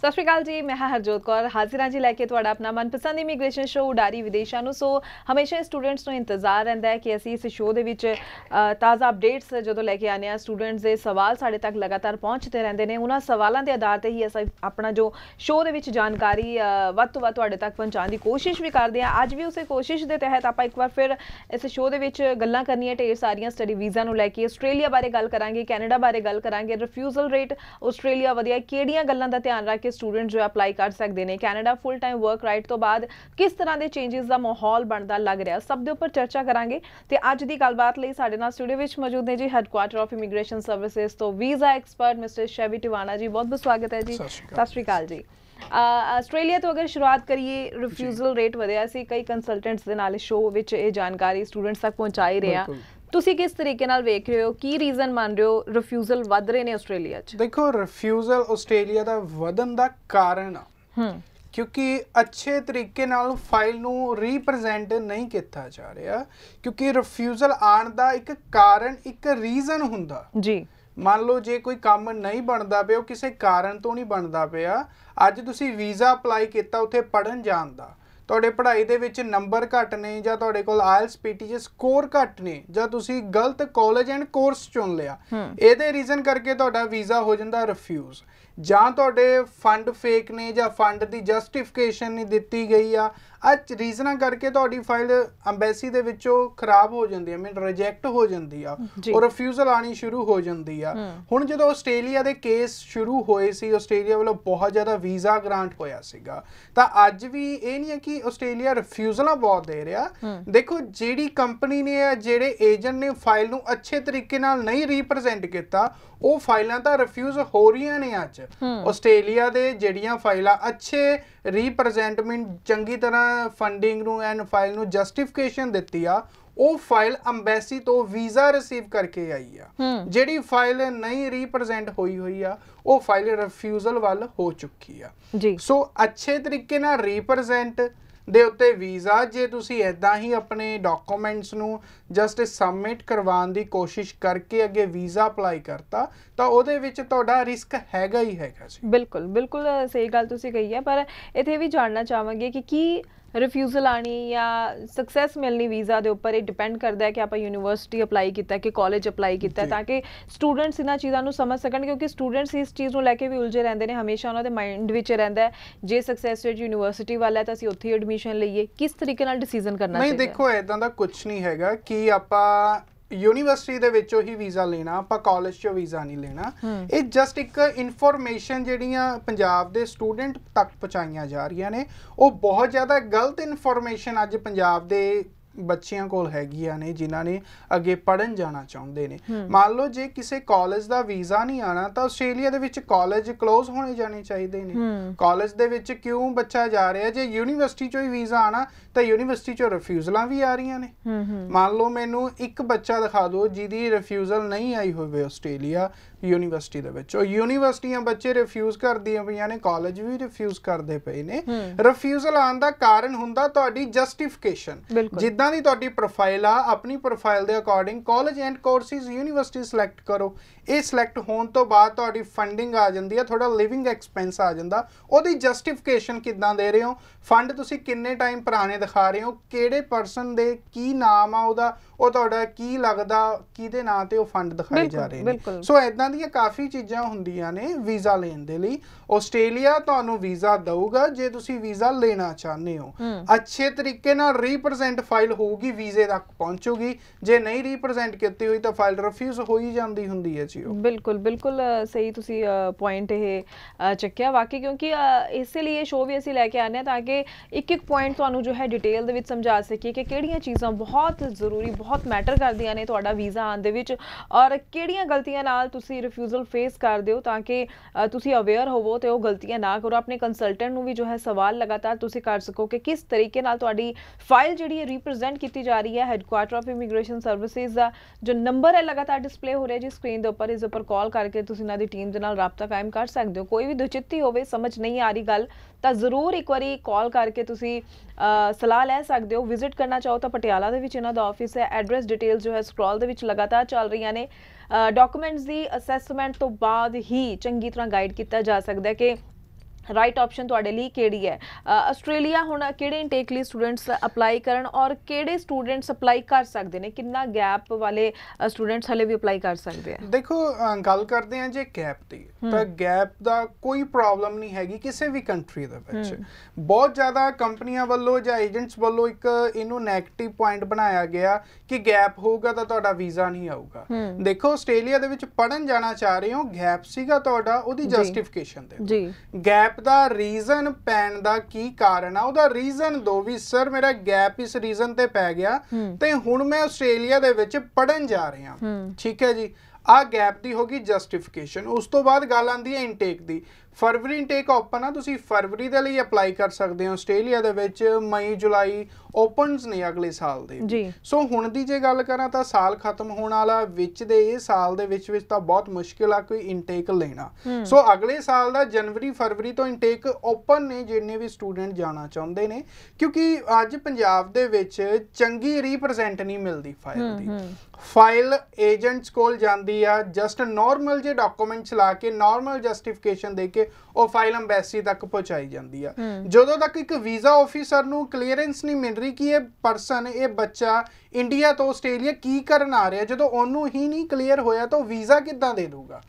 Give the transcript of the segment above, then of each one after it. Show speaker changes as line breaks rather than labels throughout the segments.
ਸਤਿ ਸ਼੍ਰੀ ਅਕਾਲ ਜੀ ਮੈਂ ਹਰਜੋਤ ਕੌਰ ਹਾਜ਼ਰਾਂ ਜੀ ਲੈ ਕੇ ਤੁਹਾਡਾ ਆਪਣਾ ਮਨਪਸੰਦ ਇਮੀਗ੍ਰੇਸ਼ਨ ਸ਼ੋਅ ਉਡਾਰੀ ਵਿਦੇਸ਼ਾਂ ਨੂੰ ਸੋ ਹਮੇਸ਼ਾ ਸਟੂਡੈਂਟਸ ਨੂੰ ਇੰਤਜ਼ਾਰ ਰਹਿੰਦਾ ਹੈ ਕਿ ਅਸੀਂ ਇਸ ਸ਼ੋਅ ਦੇ ਵਿੱਚ ਤਾਜ਼ਾ ਅਪਡੇਟਸ ਜਦੋਂ ਲੈ ਕੇ ਆਨੇ ਆ ਸਟੂਡੈਂਟਸ ਦੇ ਸਵਾਲ ਸਾਡੇ ਤੱਕ ਲਗਾਤਾਰ ਪਹੁੰਚਦੇ ਰਹਿੰਦੇ ਨੇ ਉਹਨਾਂ ਸਵਾਲਾਂ ਦੇ ਆਧਾਰ ਤੇ ਹੀ ਅਸੀਂ ਆਪਣਾ ਜੋ ਸ਼ੋਅ ਦੇ ਵਿੱਚ ਜਾਣਕਾਰੀ ਵੱਧ ਤੋਂ ਵੱਧ ਤੁਹਾਡੇ ਤੱਕ ਪਹੁੰਚਾਉਣ ਦੀ ਕੋਸ਼ਿਸ਼ ਵੀ ਕਰਦੇ ਆ ਅੱਜ ਵੀ ਉਸੇ ਕੋਸ਼ਿਸ਼ ਦੇ ਤਹਿਤ ਆਪਾਂ ਇੱਕ ਵਾਰ ਫਿਰ ਇਸ ਸ਼ੋਅ ਦੇ ਵਿੱਚ ਗੱਲਾਂ ਕਰਨੀਆਂ ਢੇਰ ਸਾਰੀਆਂ ਸਟੱਡੀ ਵੀਜ਼ਾ ਨੂੰ ਲੈ ਕੇ ਆਸਟ੍ਰੇਲੀਆ ਬਾਰੇ ਗੱਲ ਕਰਾਂਗੇ ਕੈਨੇਡਾ ਬਾਰੇ ਗੱਲ ਕਰਾਂਗੇ ਰਿਫਿਊਜ਼ਲ ਰੇਟ ਆਸਟ੍ਰੇਲੀਆ ਵਧੀਆ ਕਿਹੜੀਆਂ ਗੱਲਾਂ ਦਾ ਧਿਆਨ ਰੱਖ ਕਿ ਸਟੂਡੈਂਟ ਜੋ ਅਪਲਾਈ ਕਰ ਸਕਦੇ ਨੇ Canada full time work right ਤੋਂ ਬਾਅਦ ਕਿਸ ਤਰ੍ਹਾਂ ਦੇ ਚੇਂजेस ਦਾ ਮਾਹੌਲ ਬਣਦਾ ਲੱਗ ਰਿਹਾ ਸਭ ਦੇ ਉੱਪਰ ਚਰਚਾ ਕਰਾਂਗੇ ਤੇ ਅੱਜ ਦੀ ਗੱਲਬਾਤ ਲਈ ਸਾਡੇ ਨਾਲ ਸਟੂਡੀਓ ਵਿੱਚ ਮੌਜੂਦ ਨੇ ਜੀ ਹੈੱਡਕੁਆਟਰ ਆਫ ਇਮੀਗ੍ਰੇਸ਼ਨ ਸਰਵਿਸਿਜ਼ ਤੋਂ visa expert mister Shavi Tiwana ji ਬਹੁਤ ਬਹੁਤ ਸਵਾਗਤ ਹੈ ਜੀ ਸਤਿ ਸ਼੍ਰੀ ਅਕਾਲ ਜੀ ਆਸਟ੍ਰੇਲੀਆ ਤੋਂ ਅਗਰ ਸ਼ੁਰੂਆਤ ਕਰੀਏ ਰਿਫਿਊਜ਼ਲ ਰੇਟ ਵਧਿਆ ਸੀ ਕਈ ਕੰਸਲਟੈਂਟਸ ਦੇ ਨਾਲ ਸ਼ੋਅ ਵਿੱਚ ਇਹ ਜਾਣਕਾਰੀ ਸਟੂਡੈਂਟਸ ਤੱਕ ਪਹੁੰਚਾਈ ਰਿਹਾ ਤੁਸੀਂ ਕਿਸ ਤਰੀਕੇ ਨਾਲ ਵੇਖ ਰਹੇ ਹੋ ਕੀ ਰੀਜ਼ਨ ਮੰਨ ਰਹੇ ਹੋ ਰਿਫਿਊਜ਼ਲ ਵਧ ਰਹੇ ਨੇ ਆਸਟ੍ਰੇਲੀਆ 'ਚ
ਦੇਖੋ ਰਿਫਿਊਜ਼ਲ ਆਸਟ੍ਰੇਲੀਆ ਦਾ ਵਧਨ ਦਾ ਕਾਰਨ ਹੂੰ ਕਿਉਂਕਿ ਅੱਛੇ ਤਰੀਕੇ ਨਾਲ ਫਾਈਲ ਨੂੰ ਰਿਪਰੈਜ਼ੈਂਟ ਨਹੀਂ ਕੀਤਾ ਜਾ ਰਿਹਾ ਕਿਉਂਕਿ ਰਿਫਿਊਜ਼ਲ ਆਣ ਦਾ ਇੱਕ ਕਾਰਨ ਇੱਕ ਰੀਜ਼ਨ ਹੁੰਦਾ ਜੀ ਮੰਨ ਲਓ ਜੇ ਕੋਈ ਕੰਮ ਨਹੀਂ ਬਣਦਾ ਪਿਆ ਉਹ ਕਿਸੇ ਕਾਰਨ ਤੋਂ ਨਹੀਂ ਬਣਦਾ ਪਿਆ ਅੱਜ ਤੁਸੀਂ ਵੀਜ਼ਾ ਅਪਲਾਈ ਕੀਤਾ ਉੱਥੇ ਪੜਨ ਜਾਣ ਦਾ ਤੁਹਾਡੇ ਪੜ੍ਹਾਈ ਦੇ ਵਿੱਚ ਨੰਬਰ ਘੱਟ ਨੇ ਜਾਂ ਤੁਹਾਡੇ ਕੋਲ ਆਇਲਸ ਪੀਟੀ ਜੇ ਸਕੋਰ ਘੱਟ ਨੇ ਜਾਂ ਤੁਸੀਂ ਗਲਤ ਕਾਲਜ ਐਂਡ ਕੋਰਸ ਚੁਣ ਲਿਆ ਇਹਦੇ ਰੀਜ਼ਨ ਕਰਕੇ ਤੁਹਾਡਾ ਵੀਜ਼ਾ ਹੋ ਜਾਂਦਾ ਰਿਫਿਊਜ਼ ਜਾਂ ਤੁਹਾਡੇ ਫੰਡ ਫੇਕ ਨੇ ਜਾਂ ਫੰਡ ਦੀ ਜਸਟੀਫਿਕੇਸ਼ਨ ਨਹੀਂ ਦਿੱਤੀ ਗਈ ਆ ਆ ਰੀਜ਼ਨਾਂ ਕਰਕੇ ਤੁਹਾਡੀ ਫਾਈਲ ਐਮਬੈਸੀ ਦੇ ਵਿੱਚੋਂ ਖਰਾਬ ਹੋ ਜਾਂਦੀ ਹੈ ਮੀਨ ਰਿਜੈਕਟ ਹੋ ਜਾਂਦੀ ਆ ਔਰ ਰਿਫਿਊਜ਼ਲ ਆਣੀ ਸ਼ੁਰੂ ਹੋ ਜਾਂਦੀ ਆ ਹੁਣ ਜਦੋਂ ਆਸਟ੍ਰੇਲੀਆ ਦੇ ਕੇਸ ਸ਼ੁਰੂ ਹੋਏ ਸੀ ਆਸਟ੍ਰੇਲੀਆ ਵੱਲੋਂ ਬਹੁਤ ਜ਼ਿਆਦਾ ਵੀਜ਼ਾ ਗ੍ਰਾਂਟ ਹੋਇਆ ਸੀਗਾ ਤਾਂ ਅੱਜ ਵੀ ਇਹ ਨਹੀਂ ਹੈ ਕਿ ਆਸਟ੍ਰੇਲੀਆ ਰਿਫਿਊਜ਼ਲਾਂ ਬਹੁਤ ਦੇ ਰਿਹਾ ਦੇਖੋ ਜਿਹੜੀ ਕੰਪਨੀ ਨੇ ਆ ਜਿਹੜੇ ਏਜੰਟ ਨੇ ਫਾਈਲ ਨੂੰ ਅੱਛੇ ਤਰੀਕੇ ਨਾਲ ਨਹੀਂ ਰਿਪਰੈਜ਼ੈਂਟ ਕੀਤਾ ਉਹ ਫਾਈਲਾਂ ਤਾਂ ਰਿਫਿਊਜ਼ ਹੋ ਰਹੀਆਂ ਨੇ ਅੱਜ ਆਸਟ੍ਰੇਲੀਆ ਦੇ ਜਿਹੜੀਆਂ ਫਾਈਲਾਂ ਅੱਛੇ ਰਿਪਰੈਜ਼ੈਂਟਮੈਂਟ ਚੰਗੀ ਤਰ੍ਹਾਂ ਫੰਡਿੰਗ ਨੂੰ ਐਂਡ ਫਾਈਲ ਨੂੰ ਜਸਟੀਫਿਕੇਸ਼ਨ ਦਿੱਤੀ ਆ ਉਹ ਫਾਈਲ ਐਮਬੈਸੀ ਤੋਂ ਵੀਜ਼ਾ ਰਿਸੀਵ ਕਰਕੇ ਆਈ ਆ ਜਿਹੜੀ ਫਾਈਲ ਨਹੀਂ ਰਿਪਰੈਜ਼ੈਂਟ ਹੋਈ ਹੋਈ ਆ ਉਹ ਫਾਈਲ ਰਿਫਿਊਜ਼ਲ ਵੱਲ ਹੋ ਚੁੱਕੀ ਆ ਜੀ ਸੋ ਅੱਛੇ ਤਰੀਕੇ ਨਾਲ ਰਿਪਰੈਜ਼ੈਂਟ ਦੇ ਉੱਤੇ ਵੀਜ਼ਾ ਜੇ ਤੁਸੀਂ ਐਦਾਂ ਹੀ ਆਪਣੇ ਡਾਕੂਮੈਂਟਸ ਨੂੰ ਜਸਟ ਸਬਮਿਟ ਕਰਵਾਉਣ ਦੀ ਕੋਸ਼ਿਸ਼ ਕਰਕੇ ਅੱਗੇ ਵੀਜ਼ਾ ਅਪਲਾਈ ਕਰਤਾ
ਤਾਂ ਉਹਦੇ ਵਿੱਚ ਤੁਹਾਡਾ ਰਿਸਕ ਹੈਗਾ ਹੀ ਹੈਗਾ ਜੀ ਬਿਲਕੁਲ ਬਿਲਕੁਲ ਸਹੀ ਗੱਲ ਤੁਸੀਂ ਕਹੀ ਹੈ ਪਰ ਇਥੇ ਵੀ ਜਾਣਨਾ ਚਾਹਾਂਗੇ ਕਿ ਕੀ ਰਿਫਿਊਜ਼ਲ ਆਣੀ ਜਾਂ ਸਕਸੈਸ ਮਿਲਣੀ ਵੀਜ਼ਾ ਦੇ ਉੱਪਰ ਇਹ ਡਿਪੈਂਡ ਕਰਦਾ ਹੈ ਕਿ ਆਪਾਂ ਯੂਨੀਵਰਸਿਟੀ ਅਪਲਾਈ ਕੀਤਾ ਕਿ ਕਾਲਜ ਅਪਲਾਈ ਕੀਤਾ ਤਾਂ ਕਿ ਸਟੂਡੈਂਟਸ ਇਹਨਾਂ ਚੀਜ਼ਾਂ ਨੂੰ ਸਮਝ ਸਕਣ ਕਿਉਂਕਿ ਸਟੂਡੈਂਟਸ ਇਸ ਚੀਜ਼ ਨੂੰ ਲੈ ਕੇ ਵੀ ਉਲਝੇ ਰਹਿੰਦੇ ਨੇ ਹਮੇਸ਼ਾ ਉਹਨਾਂ ਦੇ ਮਾਈਂਡ ਵਿੱਚ ਰਹਿੰਦਾ ਹੈ ਜੇ ਸਕਸੈਸ ਰੇਟ ਯੂਨੀਵਰਸਿਟੀ ਵਾਲਾ ਹੈ ਤਾਂ ਅਸੀਂ ਉੱਥੇ ਐਡਮਿਸ਼ਨ ਲਈਏ ਕਿਸ ਤਰੀਕੇ ਨਾਲ ਡਿਸੀਜਨ ਕਰਨਾ ਚਾਹੀਦਾ ਨਹੀਂ ਦੇਖੋ
ਇਦਾਂ ਦਾ ਕੁਝ ਨਹੀਂ ਹੈਗਾ ਕਿ ਆਪਾਂ ਯੂਨੀਵਰਸਿਟੀ ਦੇ ਵਿੱਚੋਂ ਹੀ ਵੀਜ਼ਾ ਲੈਣਾ ਆਪਾਂ ਕਾਲਜ ਚੋਂ ਵੀਜ਼ਾ ਨਹੀਂ ਲੈਣਾ ਇਹ ਜਸਟ ਇੱਕ ਇਨਫੋਰਮੇਸ਼ਨ ਜਿਹੜੀਆਂ ਪੰਜਾਬ ਦੇ ਸਟੂਡੈਂਟ ਤੱਕ ਪਹੁੰਚਾਈਆਂ ਜਾ ਰਹੀਆਂ ਨੇ ਉਹ ਬਹੁਤ ਜ਼ਿਆਦਾ ਗਲਤ ਇਨਫੋਰਮੇਸ਼ਨ ਅੱਜ ਪੰਜਾਬ ਦੇ ਬੱਚਿਆਂ ਕੋਲ ਹੈਗੀਆਂ ਨੇ ਜਿਨ੍ਹਾਂ ਨੇ ਅੱਗੇ ਪੜਨ ਜਾਣਾ ਚਾਹੁੰਦੇ ਨੇ ਮੰਨ ਲਓ ਜੇ ਕਿਸੇ ਕਾਲਜ ਦਾ ਵੀਜ਼ਾ ਨਹੀਂ ਆਣਾ ਤਾਂ ਆਸਟ੍ਰੇਲੀਆ ਦੇ ਵਿੱਚ ਕਾਲਜ ক্লোਜ਼ ਹੋਣੇ ਜਾਣੇ ਚਾਹੀਦੇ ਨੇ ਕਾਲਜ ਦੇ ਵਿੱਚ ਕਿਉਂ ਬੱਚਾ ਜਾ ਰਿਹਾ ਜੇ ਯੂਨੀਵਰਸਿਟੀ ਚੋਂ ਹੀ ਵੀਜ਼ਾ ਆਣਾ ਤਾਂ ਯੂਨੀਵਰਸਿਟੀ ਚੋਂ ਰਿਫਿਊਜ਼ਲਾਂ ਵੀ ਆ ਰਹੀਆਂ ਨੇ
ਮੰਨ
ਲਓ ਮੈਨੂੰ ਇੱਕ ਬੱਚਾ ਦਿਖਾ ਦਿਓ ਜਿਹਦੀ ਰਿਫਿਊਜ਼ਲ ਨਹੀਂ ਆਈ ਹੋਵੇ ਆਸਟ੍ਰੇਲੀਆ ਯੂਨੀਵਰਸਿਟੀ ਦੇ ਵਿੱਚ ਉਹ ਯੂਨੀਵਰਸਿਟੀਆਂ ਬੱਚੇ ਰਿਫਿਊਜ਼ ਕਰਦੀਆਂ ਪਈਆਂ ਨੇ ਕਾਲਜ ਵੀ ਰਿਫਿਊਜ਼ ਕਰਦੇ ਪਏ ਨੇ ਰਿਫਿਊਜ਼ਲ ਆਉਣ ਦਾ ਕਾਰਨ ਹੁੰਦਾ ਤੁਹਾਡੀ ਜਸਟੀਫਿਕੇਸ਼ਨ ਜਿੱਦਾਂ ਦੀ ਤੁਹਾਡੀ ਪ੍ਰੋਫਾਈਲ ਆ ਆਪਣੀ ਪ੍ਰੋਫਾਈਲ ਦੇ according college and courses university select ਕਰੋ ਇਹ ਸਿਲੈਕਟ ਹੋਣ ਤੋਂ ਬਾਅਦ ਤੁਹਾਡੀ ਫੰਡਿੰਗ ਆ ਜਾਂਦੀ ਆ ਤੁਹਾਡਾ ਲਿਵਿੰਗ ਐਕਸਪੈਂਸ ਆ ਜਾਂਦਾ ਉਹਦੀ ਜਸਟੀਫਿਕੇਸ਼ਨ ਕਿੱਦਾਂ ਦੇ ਰਹੇ ਹੋ ਫੰਡ ਤੁਸੀਂ ਕਿੰਨੇ ਟਾਈਮ ਪੁਰਾਣੇ ਦਿਖਾ ਰਹੇ ਹੋ ਕਿਹੜੇ ਪਰਸਨ ਦੇ ਕੀ ਨਾਮ ਆ ਉਹਦਾ ਉਹ ਤੁਹਾਡਾ ਕੀ ਲੱਗਦਾ ਕਿਹਦੇ ਨਾਂ ਤੇ ਉਹ ਫੰਡ ਦਿਖਾਏ ਜਾ ਰਹੇ ਨੇ ਸੋ ਇਦਾਂ ਦੀਆਂ ਕਾਫੀ ਚੀਜ਼ਾਂ ਹੁੰਦੀਆਂ ਨੇ ਵੀਜ਼ਾ ਲੈਣ ਦੇ ਲਈ ਆਸਟ੍ਰੇਲੀਆ ਤੁਹਾਨੂੰ ਵੀਜ਼ਾ ਦਊਗਾ ਜੇ ਤੁਸੀਂ ਵੀਜ਼ਾ ਲੈਣਾ ਚਾਹੁੰਦੇ ਹੋ ਅੱਛੇ ਤਰੀਕੇ ਨਾਲ ਰੀਪ੍ਰেজੈਂਟ ਫਾਈਲ ਹੋਊਗੀ ਵੀਜ਼ੇ ਤੱਕ ਪਹੁੰਚੂਗੀ ਜੇ ਨਹੀਂ ਰੀਪ੍ਰেজੈਂਟ ਕੀਤੀ ਹੋਈ ਤਾਂ ਫਾਈਲ ਰਿਫਿਊਜ਼ ਹੋ ਹੀ ਜਾਂਦੀ ਹੁੰਦੀ ਹੈ ਜੀ ਉਹ
ਬਿਲਕੁਲ ਬਿਲਕੁਲ ਸਹੀ ਤੁਸੀਂ ਪੁਆਇੰਟ ਇਹ ਚੱਕਿਆ ਵਾਕਈ ਕਿਉਂਕਿ ਇਸੇ ਲਈ ਇਹ ਸ਼ੋਅ ਵੀ ਅਸੀਂ ਲੈ ਕੇ ਆਨੇ ਆ ਤਾਂ ਕਿ ਇੱਕ ਇੱਕ ਪੁਆਇੰਟ ਤੁਹਾਨੂੰ ਜੋ ਹੈ ਡਿਟੇਲ ਦੇ ਵਿੱਚ ਸਮਝਾ ਸਕੀਏ ਕਿ ਕਿਹੜੀਆਂ ਚੀਜ਼ਾਂ ਬਹੁਤ ਜ਼ਰੂਰੀ ਬਹੁਤ ਮੈਟਰ ਕਰਦੀਆਂ ਨੇ ਤੁਹਾਡਾ ਵੀਜ਼ਾ ਆਉਣ ਦੇ ਵਿੱਚ ਔਰ ਕਿਹੜੀਆਂ ਗਲਤੀਆਂ ਨਾਲ ਤੁਸੀਂ ਰਿਫਿਊਜ਼ਲ ਫੇਸ ਕਰਦੇ ਹੋ ਤਾਂ ਕਿ ਤੁਸੀਂ ਅਵੇਅਰ ਹੋਵੋ ਤੇ ਉਹ ਗਲਤੀਆਂ ਨਾ ਕਰੋ ਆਪਣੇ ਕੰਸਲਟੈਂਟ ਨੂੰ ਵੀ ਜੋ ਹੈ ਸਵਾਲ ਲਗਾਤਾਰ ਤੁਸੀਂ ਕਰ ਸਕੋ ਕਿ ਕਿਸ ਤਰੀਕੇ ਨਾਲ ਤੁਹਾਡੀ ਫਾਈਲ ਜਿਹੜੀ ਹੈ ਰਿਪਰੈਜ਼ੈਂਟ ਕੀਤੀ ਜਾ ਰਹੀ ਹੈ ਹੈਡਕੁਆਟਰ ਆਫ ਇਮੀਗ੍ਰੇਸ਼ਨ ਸਰਵਿਸਿਜ਼ ਦਾ ਜੋ ਨੰਬਰ ਹੈ ਲਗਾਤਾਰ ਡਿਸਪਲੇ ਹੋ ਰਿਹਾ ਜੀ ਸਕਰੀਨ ਦੇ ਉੱਪਰ ਇਸ ਉੱਪਰ ਕਾਲ ਕਰਕੇ ਤੁਸੀਂ ਇਹਨਾਂ ਦੀ ਟੀਮ ਦੇ ਨਾਲ ਰਾਬਤਾ ਕਾਇਮ ਕਰ ਸਕਦੇ ਹੋ ਕੋਈ ਵੀ ਦੁਚਿੱਤੀ ਹੋਵੇ ਸਮਝ ਨਹੀਂ ਆ ਰਹੀ ਗੱਲ ਤਾਂ ਜ਼ਰੂਰ ਇੱਕ ਵਾਰੀ ਕਾਲ ਕਰਕੇ ਤੁਸੀਂ ਸਲਾਹ ਲੈ ਸਕਦੇ ਹੋ ਵਿਜ਼ਿਟ ਕਰਨਾ ਚਾਹੋ ਤਾਂ ਪਟਿਆਲਾ ਦੇ ਵਿੱਚ ਇਹਨਾਂ ਦਾ ਆਫਿਸ ਹੈ ਐਡਰੈਸ ਡਿਟੇਲਸ ਜੋ ਹੈ ਸਕਰੋਲ ਦੇ ਵਿੱਚ ਲਗਾਤਾਰ ਚੱਲ ਰਹੀਆਂ ਨੇ ਡਾਕੂਮੈਂਟਸ ਦੀ ਅਸੈਸਮੈਂਟ ਤੋਂ ਬਾਅਦ ਹੀ ਚੰਗੀ ਤਰ੍ਹਾਂ ਗਾਈਡ ਕੀਤਾ ਜਾ ਸਕਦਾ ਹੈ ਕਿ ਰਾਈਟ ਆਪਸ਼ਨ ਤੁਹਾਡੇ ਲਈ ਕਿਹੜੀ ਹੈ ਆਸਟ੍ਰੇਲੀਆ ਹੁਣ ਕਿਹੜੇ ਇਨਟੇਕ ਲਈ ਸਟੂਡੈਂਟਸ ਅਪਲਾਈ ਕਰਨ ਔਰ ਕਿਹੜੇ ਸਟੂਡੈਂਟਸ ਅਪਲਾਈ ਕਰ ਸਕਦੇ ਨੇ ਕਿੰਨਾ ਗੈਪ ਵਾਲੇ ਸਟੂਡੈਂਟਸ ਹਲੇ ਵੀ ਅਪਲਾਈ ਕਰ ਸਕਦੇ ਆ ਦੇਖੋ
ਗੱਲ ਕਰਦੇ ਆ ਜੇ ਗੈਪ ਦੀ ਤਾਂ ਗੈਪ ਦਾ ਕੋਈ ਪ੍ਰੋਬਲਮ ਨਹੀਂ ਹੈਗੀ ਕਿਸੇ ਵੀ ਕੰਟਰੀ ਦੇ ਵਿੱਚ ਬਹੁਤ ਜ਼ਿਆਦਾ ਕੰਪਨੀਆਂ ਵੱਲੋਂ ਜਾਂ ਏਜੰਟਸ ਵੱਲੋਂ ਇੱਕ ਇਹਨੂੰ 네ਗੇਟਿਵ ਪੁਆਇੰਟ ਬਣਾਇਆ ਗਿਆ ਕਿ ਗੈਪ ਹੋਊਗਾ ਤਾਂ ਤੁਹਾਡਾ ਵੀਜ਼ਾ ਨਹੀਂ ਆਊਗਾ ਦੇਖੋ ਆਸਟ੍ਰੇਲੀਆ ਦੇ ਵਿੱਚ ਪੜਨ ਜਾਣਾ ਚਾਹ ਰਹੇ ਹੋ ਗੈਪ ਸੀਗਾ ਤੁਹਾਡਾ ਉਹਦੀ ਜਸਟੀਫਿਕੇਸ਼ਨ ਦੇ ਜੀ ਗੈਪ ਗੈਪ ਦਾ ਰੀਜ਼ਨ ਪੈਣ ਦਾ ਕੀ ਕਾਰਨ ਆ ਉਹਦਾ ਰੀਜ਼ਨ ਦੋ ਵੀ ਸਰ ਮੇਰਾ ਗੈਪ ਇਸ ਰੀਜ਼ਨ ਤੇ ਪੈ ਗਿਆ ਤੇ ਹੁਣ ਮੈਂ ਆਸਟ੍ਰੇਲੀਆ ਦੇ ਵਿੱਚ ਪੜਨ ਜਾ ਰਿਹਾ ਠੀਕ ਹੈ ਜੀ ਆ ਗੈਪ ਦੀ ਹੋਗੀ ਜਸਟੀਫਿਕੇਸ਼ਨ ਉਸ ਤੋਂ ਬਾਅਦ ਗੱਲ ਆਂਦੀ ਹੈ ਇਨਟੇਕ ਦੀ ਫਰਵਰੀ ਇਨਟੇਕ ਓਪਨ ਆ ਤੁਸੀਂ ਫਰਵਰੀ ਦੇ ਲਈ ਅਪਲਾਈ ਕਰ ਸਕਦੇ ਹੋ ਆਸਟ੍ਰੇਲੀਆ ਦੇ ਵਿੱਚ ਮਈ ਜੁਲਾਈ ਓਪਨਸ ਨੇ ਅਗਲੇ ਸਾਲ ਦੇ ਸੋ ਹੁਣ ਦੀ ਜੇ ਗੱਲ ਕਰਾਂ ਤਾਂ ਸਾਲ ਖਤਮ ਹੋਣ ਵਾਲਾ ਵਿੱਚ ਦੇ ਇਹ ਸਾਲ ਦੇ ਵਿੱਚ ਵਿੱਚ ਤਾਂ ਬਹੁਤ ਮੁਸ਼ਕਿਲ ਆ ਕੋਈ ਇਨਟੇਕ ਲੈਣਾ ਸੋ ਅਗਲੇ ਸਾਲ ਦਾ ਜਨਵਰੀ ਫਰਵਰੀ ਤੋਂ ਇਨਟੇਕ ਓਪਨ ਨੇ ਜਿੰਨੇ ਵੀ ਸਟੂਡੈਂਟ ਜਾਣਾ ਚਾਹੁੰਦੇ ਨੇ ਕਿਉਂਕਿ ਅੱਜ ਪੰਜਾਬ ਦੇ ਵਿੱਚ ਚੰਗੀ ਰੀਪ੍ਰੈਜ਼ੈਂਟ ਨਹੀਂ ਮਿਲਦੀ ਫਾਈਲ ਦੀ ਫਾਈਲ ਏਜੰਟਸ ਕੋਲ ਜਾਂਦੀ ਆ ਜਸਟ ਨਾਰਮਲ ਜੇ ਡਾਕੂਮੈਂਟਸ ਲਾ ਕੇ ਨਾਰਮਲ ਜਸਟੀਫਿਕੇਸ਼ਨ ਦੇ ਕੇ ਉਹ ਫਾਈਲ ਐਮਬੈਸੀ ਤੱਕ ਪਹੁੰਚਾਈ ਜਾਂਦੀ ਆ ਜਦੋਂ ਤੱਕ ਇੱਕ ਵੀਜ਼ਾ ਆਫੀਸਰ ਨੂੰ ਕਲੀਅਰੈਂਸ ਨਹੀਂ ਮਿਲ ਰਹੀ ਕਿ ਇਹ ਪਰਸਨ ਇਹ ਬੱਚਾ ਇੰਡੀਆ ਤੋਂ ਆਸਟ੍ਰੇਲੀਆ ਕੀ ਕਰਨ ਆ ਰਿਹਾ ਜਦੋਂ ਉਹਨੂੰ ਹੀ ਨਹੀਂ ਕਲੀਅਰ ਹੋਇਆ ਤਾਂ ਵੀਜ਼ਾ ਕਿੱਦਾਂ ਦੇ ਦੂਗਾ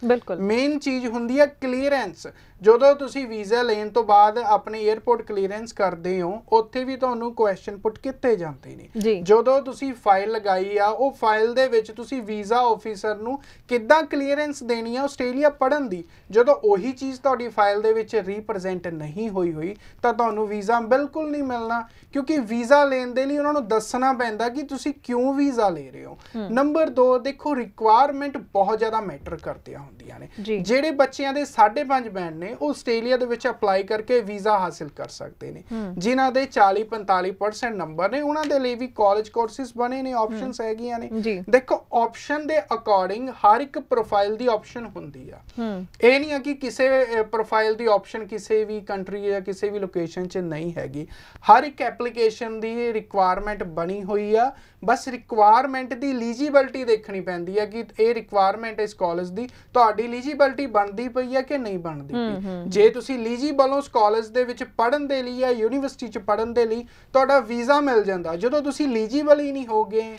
ਮੇਨ ਚੀਜ਼ ਹੁੰਦੀ ਹੈ ਕਲੀਅਰੈਂਸ ਜਦੋਂ ਤੁਸੀਂ ਵੀਜ਼ਾ ਲੈਣ ਤੋਂ ਬਾਅਦ ਆਪਣੇ 에어ਪੋਰਟ ਕਲੀਅਰੈਂਸ ਕਰਦੇ ਹੋ ਉੱਥੇ ਵੀ ਤੁਹਾਨੂੰ ਕੁਐਸਚਨ ਪੁੱਟ ਕੀਤੇ ਜਾਂਦੇ ਨੇ ਜਦੋਂ ਤੁਸੀਂ ਫਾਈਲ ਲਗਾਈ ਆ ਉਹ ਫਾਈਲ ਦੇ ਵਿੱਚ ਤੁਸੀਂ ਵੀਜ਼ਾ ਆਫੀਸਰ ਨੂੰ ਕਿੱਦਾਂ ਕਲੀਅਰੈਂਸ ਦੇਣੀ ਆ ਆਸਟ੍ਰੇਲੀਆ ਪੜਨ ਦੀ ਜਦੋਂ ਉਹੀ ਚੀਜ਼ ਤੁਹਾਡੀ ਫਾਈਲ ਦੇ ਵਿੱਚ ਰਿਪਰੈਜ਼ੈਂਟ ਨਹੀਂ ਹੋਈ ਹੋਈ ਤਾਂ ਤੁਹਾਨੂੰ ਵੀਜ਼ਾ ਬਿਲਕੁਲ ਨਹੀਂ ਮਿਲਣਾ ਕਿਉਂਕਿ ਵੀਜ਼ਾ ਲੈਣ ਦੇ ਲਈ ਉਹਨਾਂ ਨੂੰ ਦੱਸਣਾ ਪੈਂਦਾ ਕਿ ਤੁਸੀਂ ਕਿਉਂ ਵੀਜ਼ਾ ਲੈ ਰਹੇ ਹੋ ਨੰਬਰ 2 ਦੇਖੋ ਰਿਕੁਆਇਰਮੈਂਟ ਬਹੁਤ ਜ਼ਿਆਦਾ ਮੈਟਰ ਕਰਦੀਆਂ ਹੁੰਦੀਆਂ ਨੇ ਜਿਹੜੇ ਬੱਚਿਆਂ ਦੇ 5.5 ਬੈਂਡ ਨੇ ਨੇ ਉਹ ਆਸਟ੍ਰੇਲੀਆ ਦੇ ਵਿੱਚ ਅਪਲਾਈ ਕਰਕੇ ਵੀਜ਼ਾ ਹਾਸਲ ਕਰ ਸਕਦੇ ਨੇ ਜਿਨ੍ਹਾਂ ਦੇ 40 45% ਨੰਬਰ ਨੇ ਉਹਨਾਂ ਦੇ ਲਈ ਵੀ ਕਾਲਜ ਕੋਰਸਿਸ ਬਣੇ ਨੇ ਆਪਸ਼ਨਸ ਹੈਗੀਆਂ ਨੇ ਦੇਖੋ ਆਪਸ਼ਨ ਦੇ ਅਕੋਰਡਿੰਗ ਹਰ ਇੱਕ ਪ੍ਰੋਫਾਈਲ ਦੀ ਆਪਸ਼ਨ ਹੁੰਦੀ ਆ ਇਹ ਨਹੀਂ ਆ ਕਿ ਕਿਸੇ ਪ੍ਰੋਫਾਈਲ ਦੀ ਆਪਸ਼ਨ ਕਿਸੇ ਵੀ ਕੰਟਰੀ ਜਾਂ ਕਿਸੇ ਵੀ ਲੋਕੇਸ਼ਨ 'ਚ ਨਹੀਂ ਹੈਗੀ ਹਰ ਇੱਕ ਐਪਲੀਕੇਸ਼ਨ ਦੀ ਰਿਕੁਆਇਰਮੈਂਟ ਬਣੀ ਹੋਈ ਆ ਬਸ ਰਿਕੁਆਇਰਮੈਂਟ ਦੀ ਐਲੀਜੀਬਿਲਟੀ ਦੇਖਣੀ ਪੈਂਦੀ ਹੈ ਕਿ ਇਹ ਰਿਕੁਆਇਰਮੈਂਟ ਇਸ ਕਾਲਜ ਦੀ ਤੁਹਾਡੀ ਐਲੀਜੀਬਿਲਟੀ ਬਣਦੀ ਪਈ ਹੈ ਕਿ ਨਹੀਂ ਬਣਦੀ ਪਈ ਜੇ ਤੁਸੀਂ ਐਲੀਜੀਬਲ ਹੋ ਉਸ ਕਾਲਜ ਦੇ ਵਿੱਚ ਪੜਨ ਦੇ ਲਈ ਜਾਂ ਯੂਨੀਵਰਸਿਟੀ 'ਚ ਪੜਨ ਦੇ ਲਈ ਤੁਹਾਡਾ ਵੀਜ਼ਾ ਮਿਲ ਜਾਂਦਾ ਜਦੋਂ ਤੁਸੀਂ ਐਲੀਜੀਬਲ ਹੀ ਨਹੀਂ ਹੋਗੇ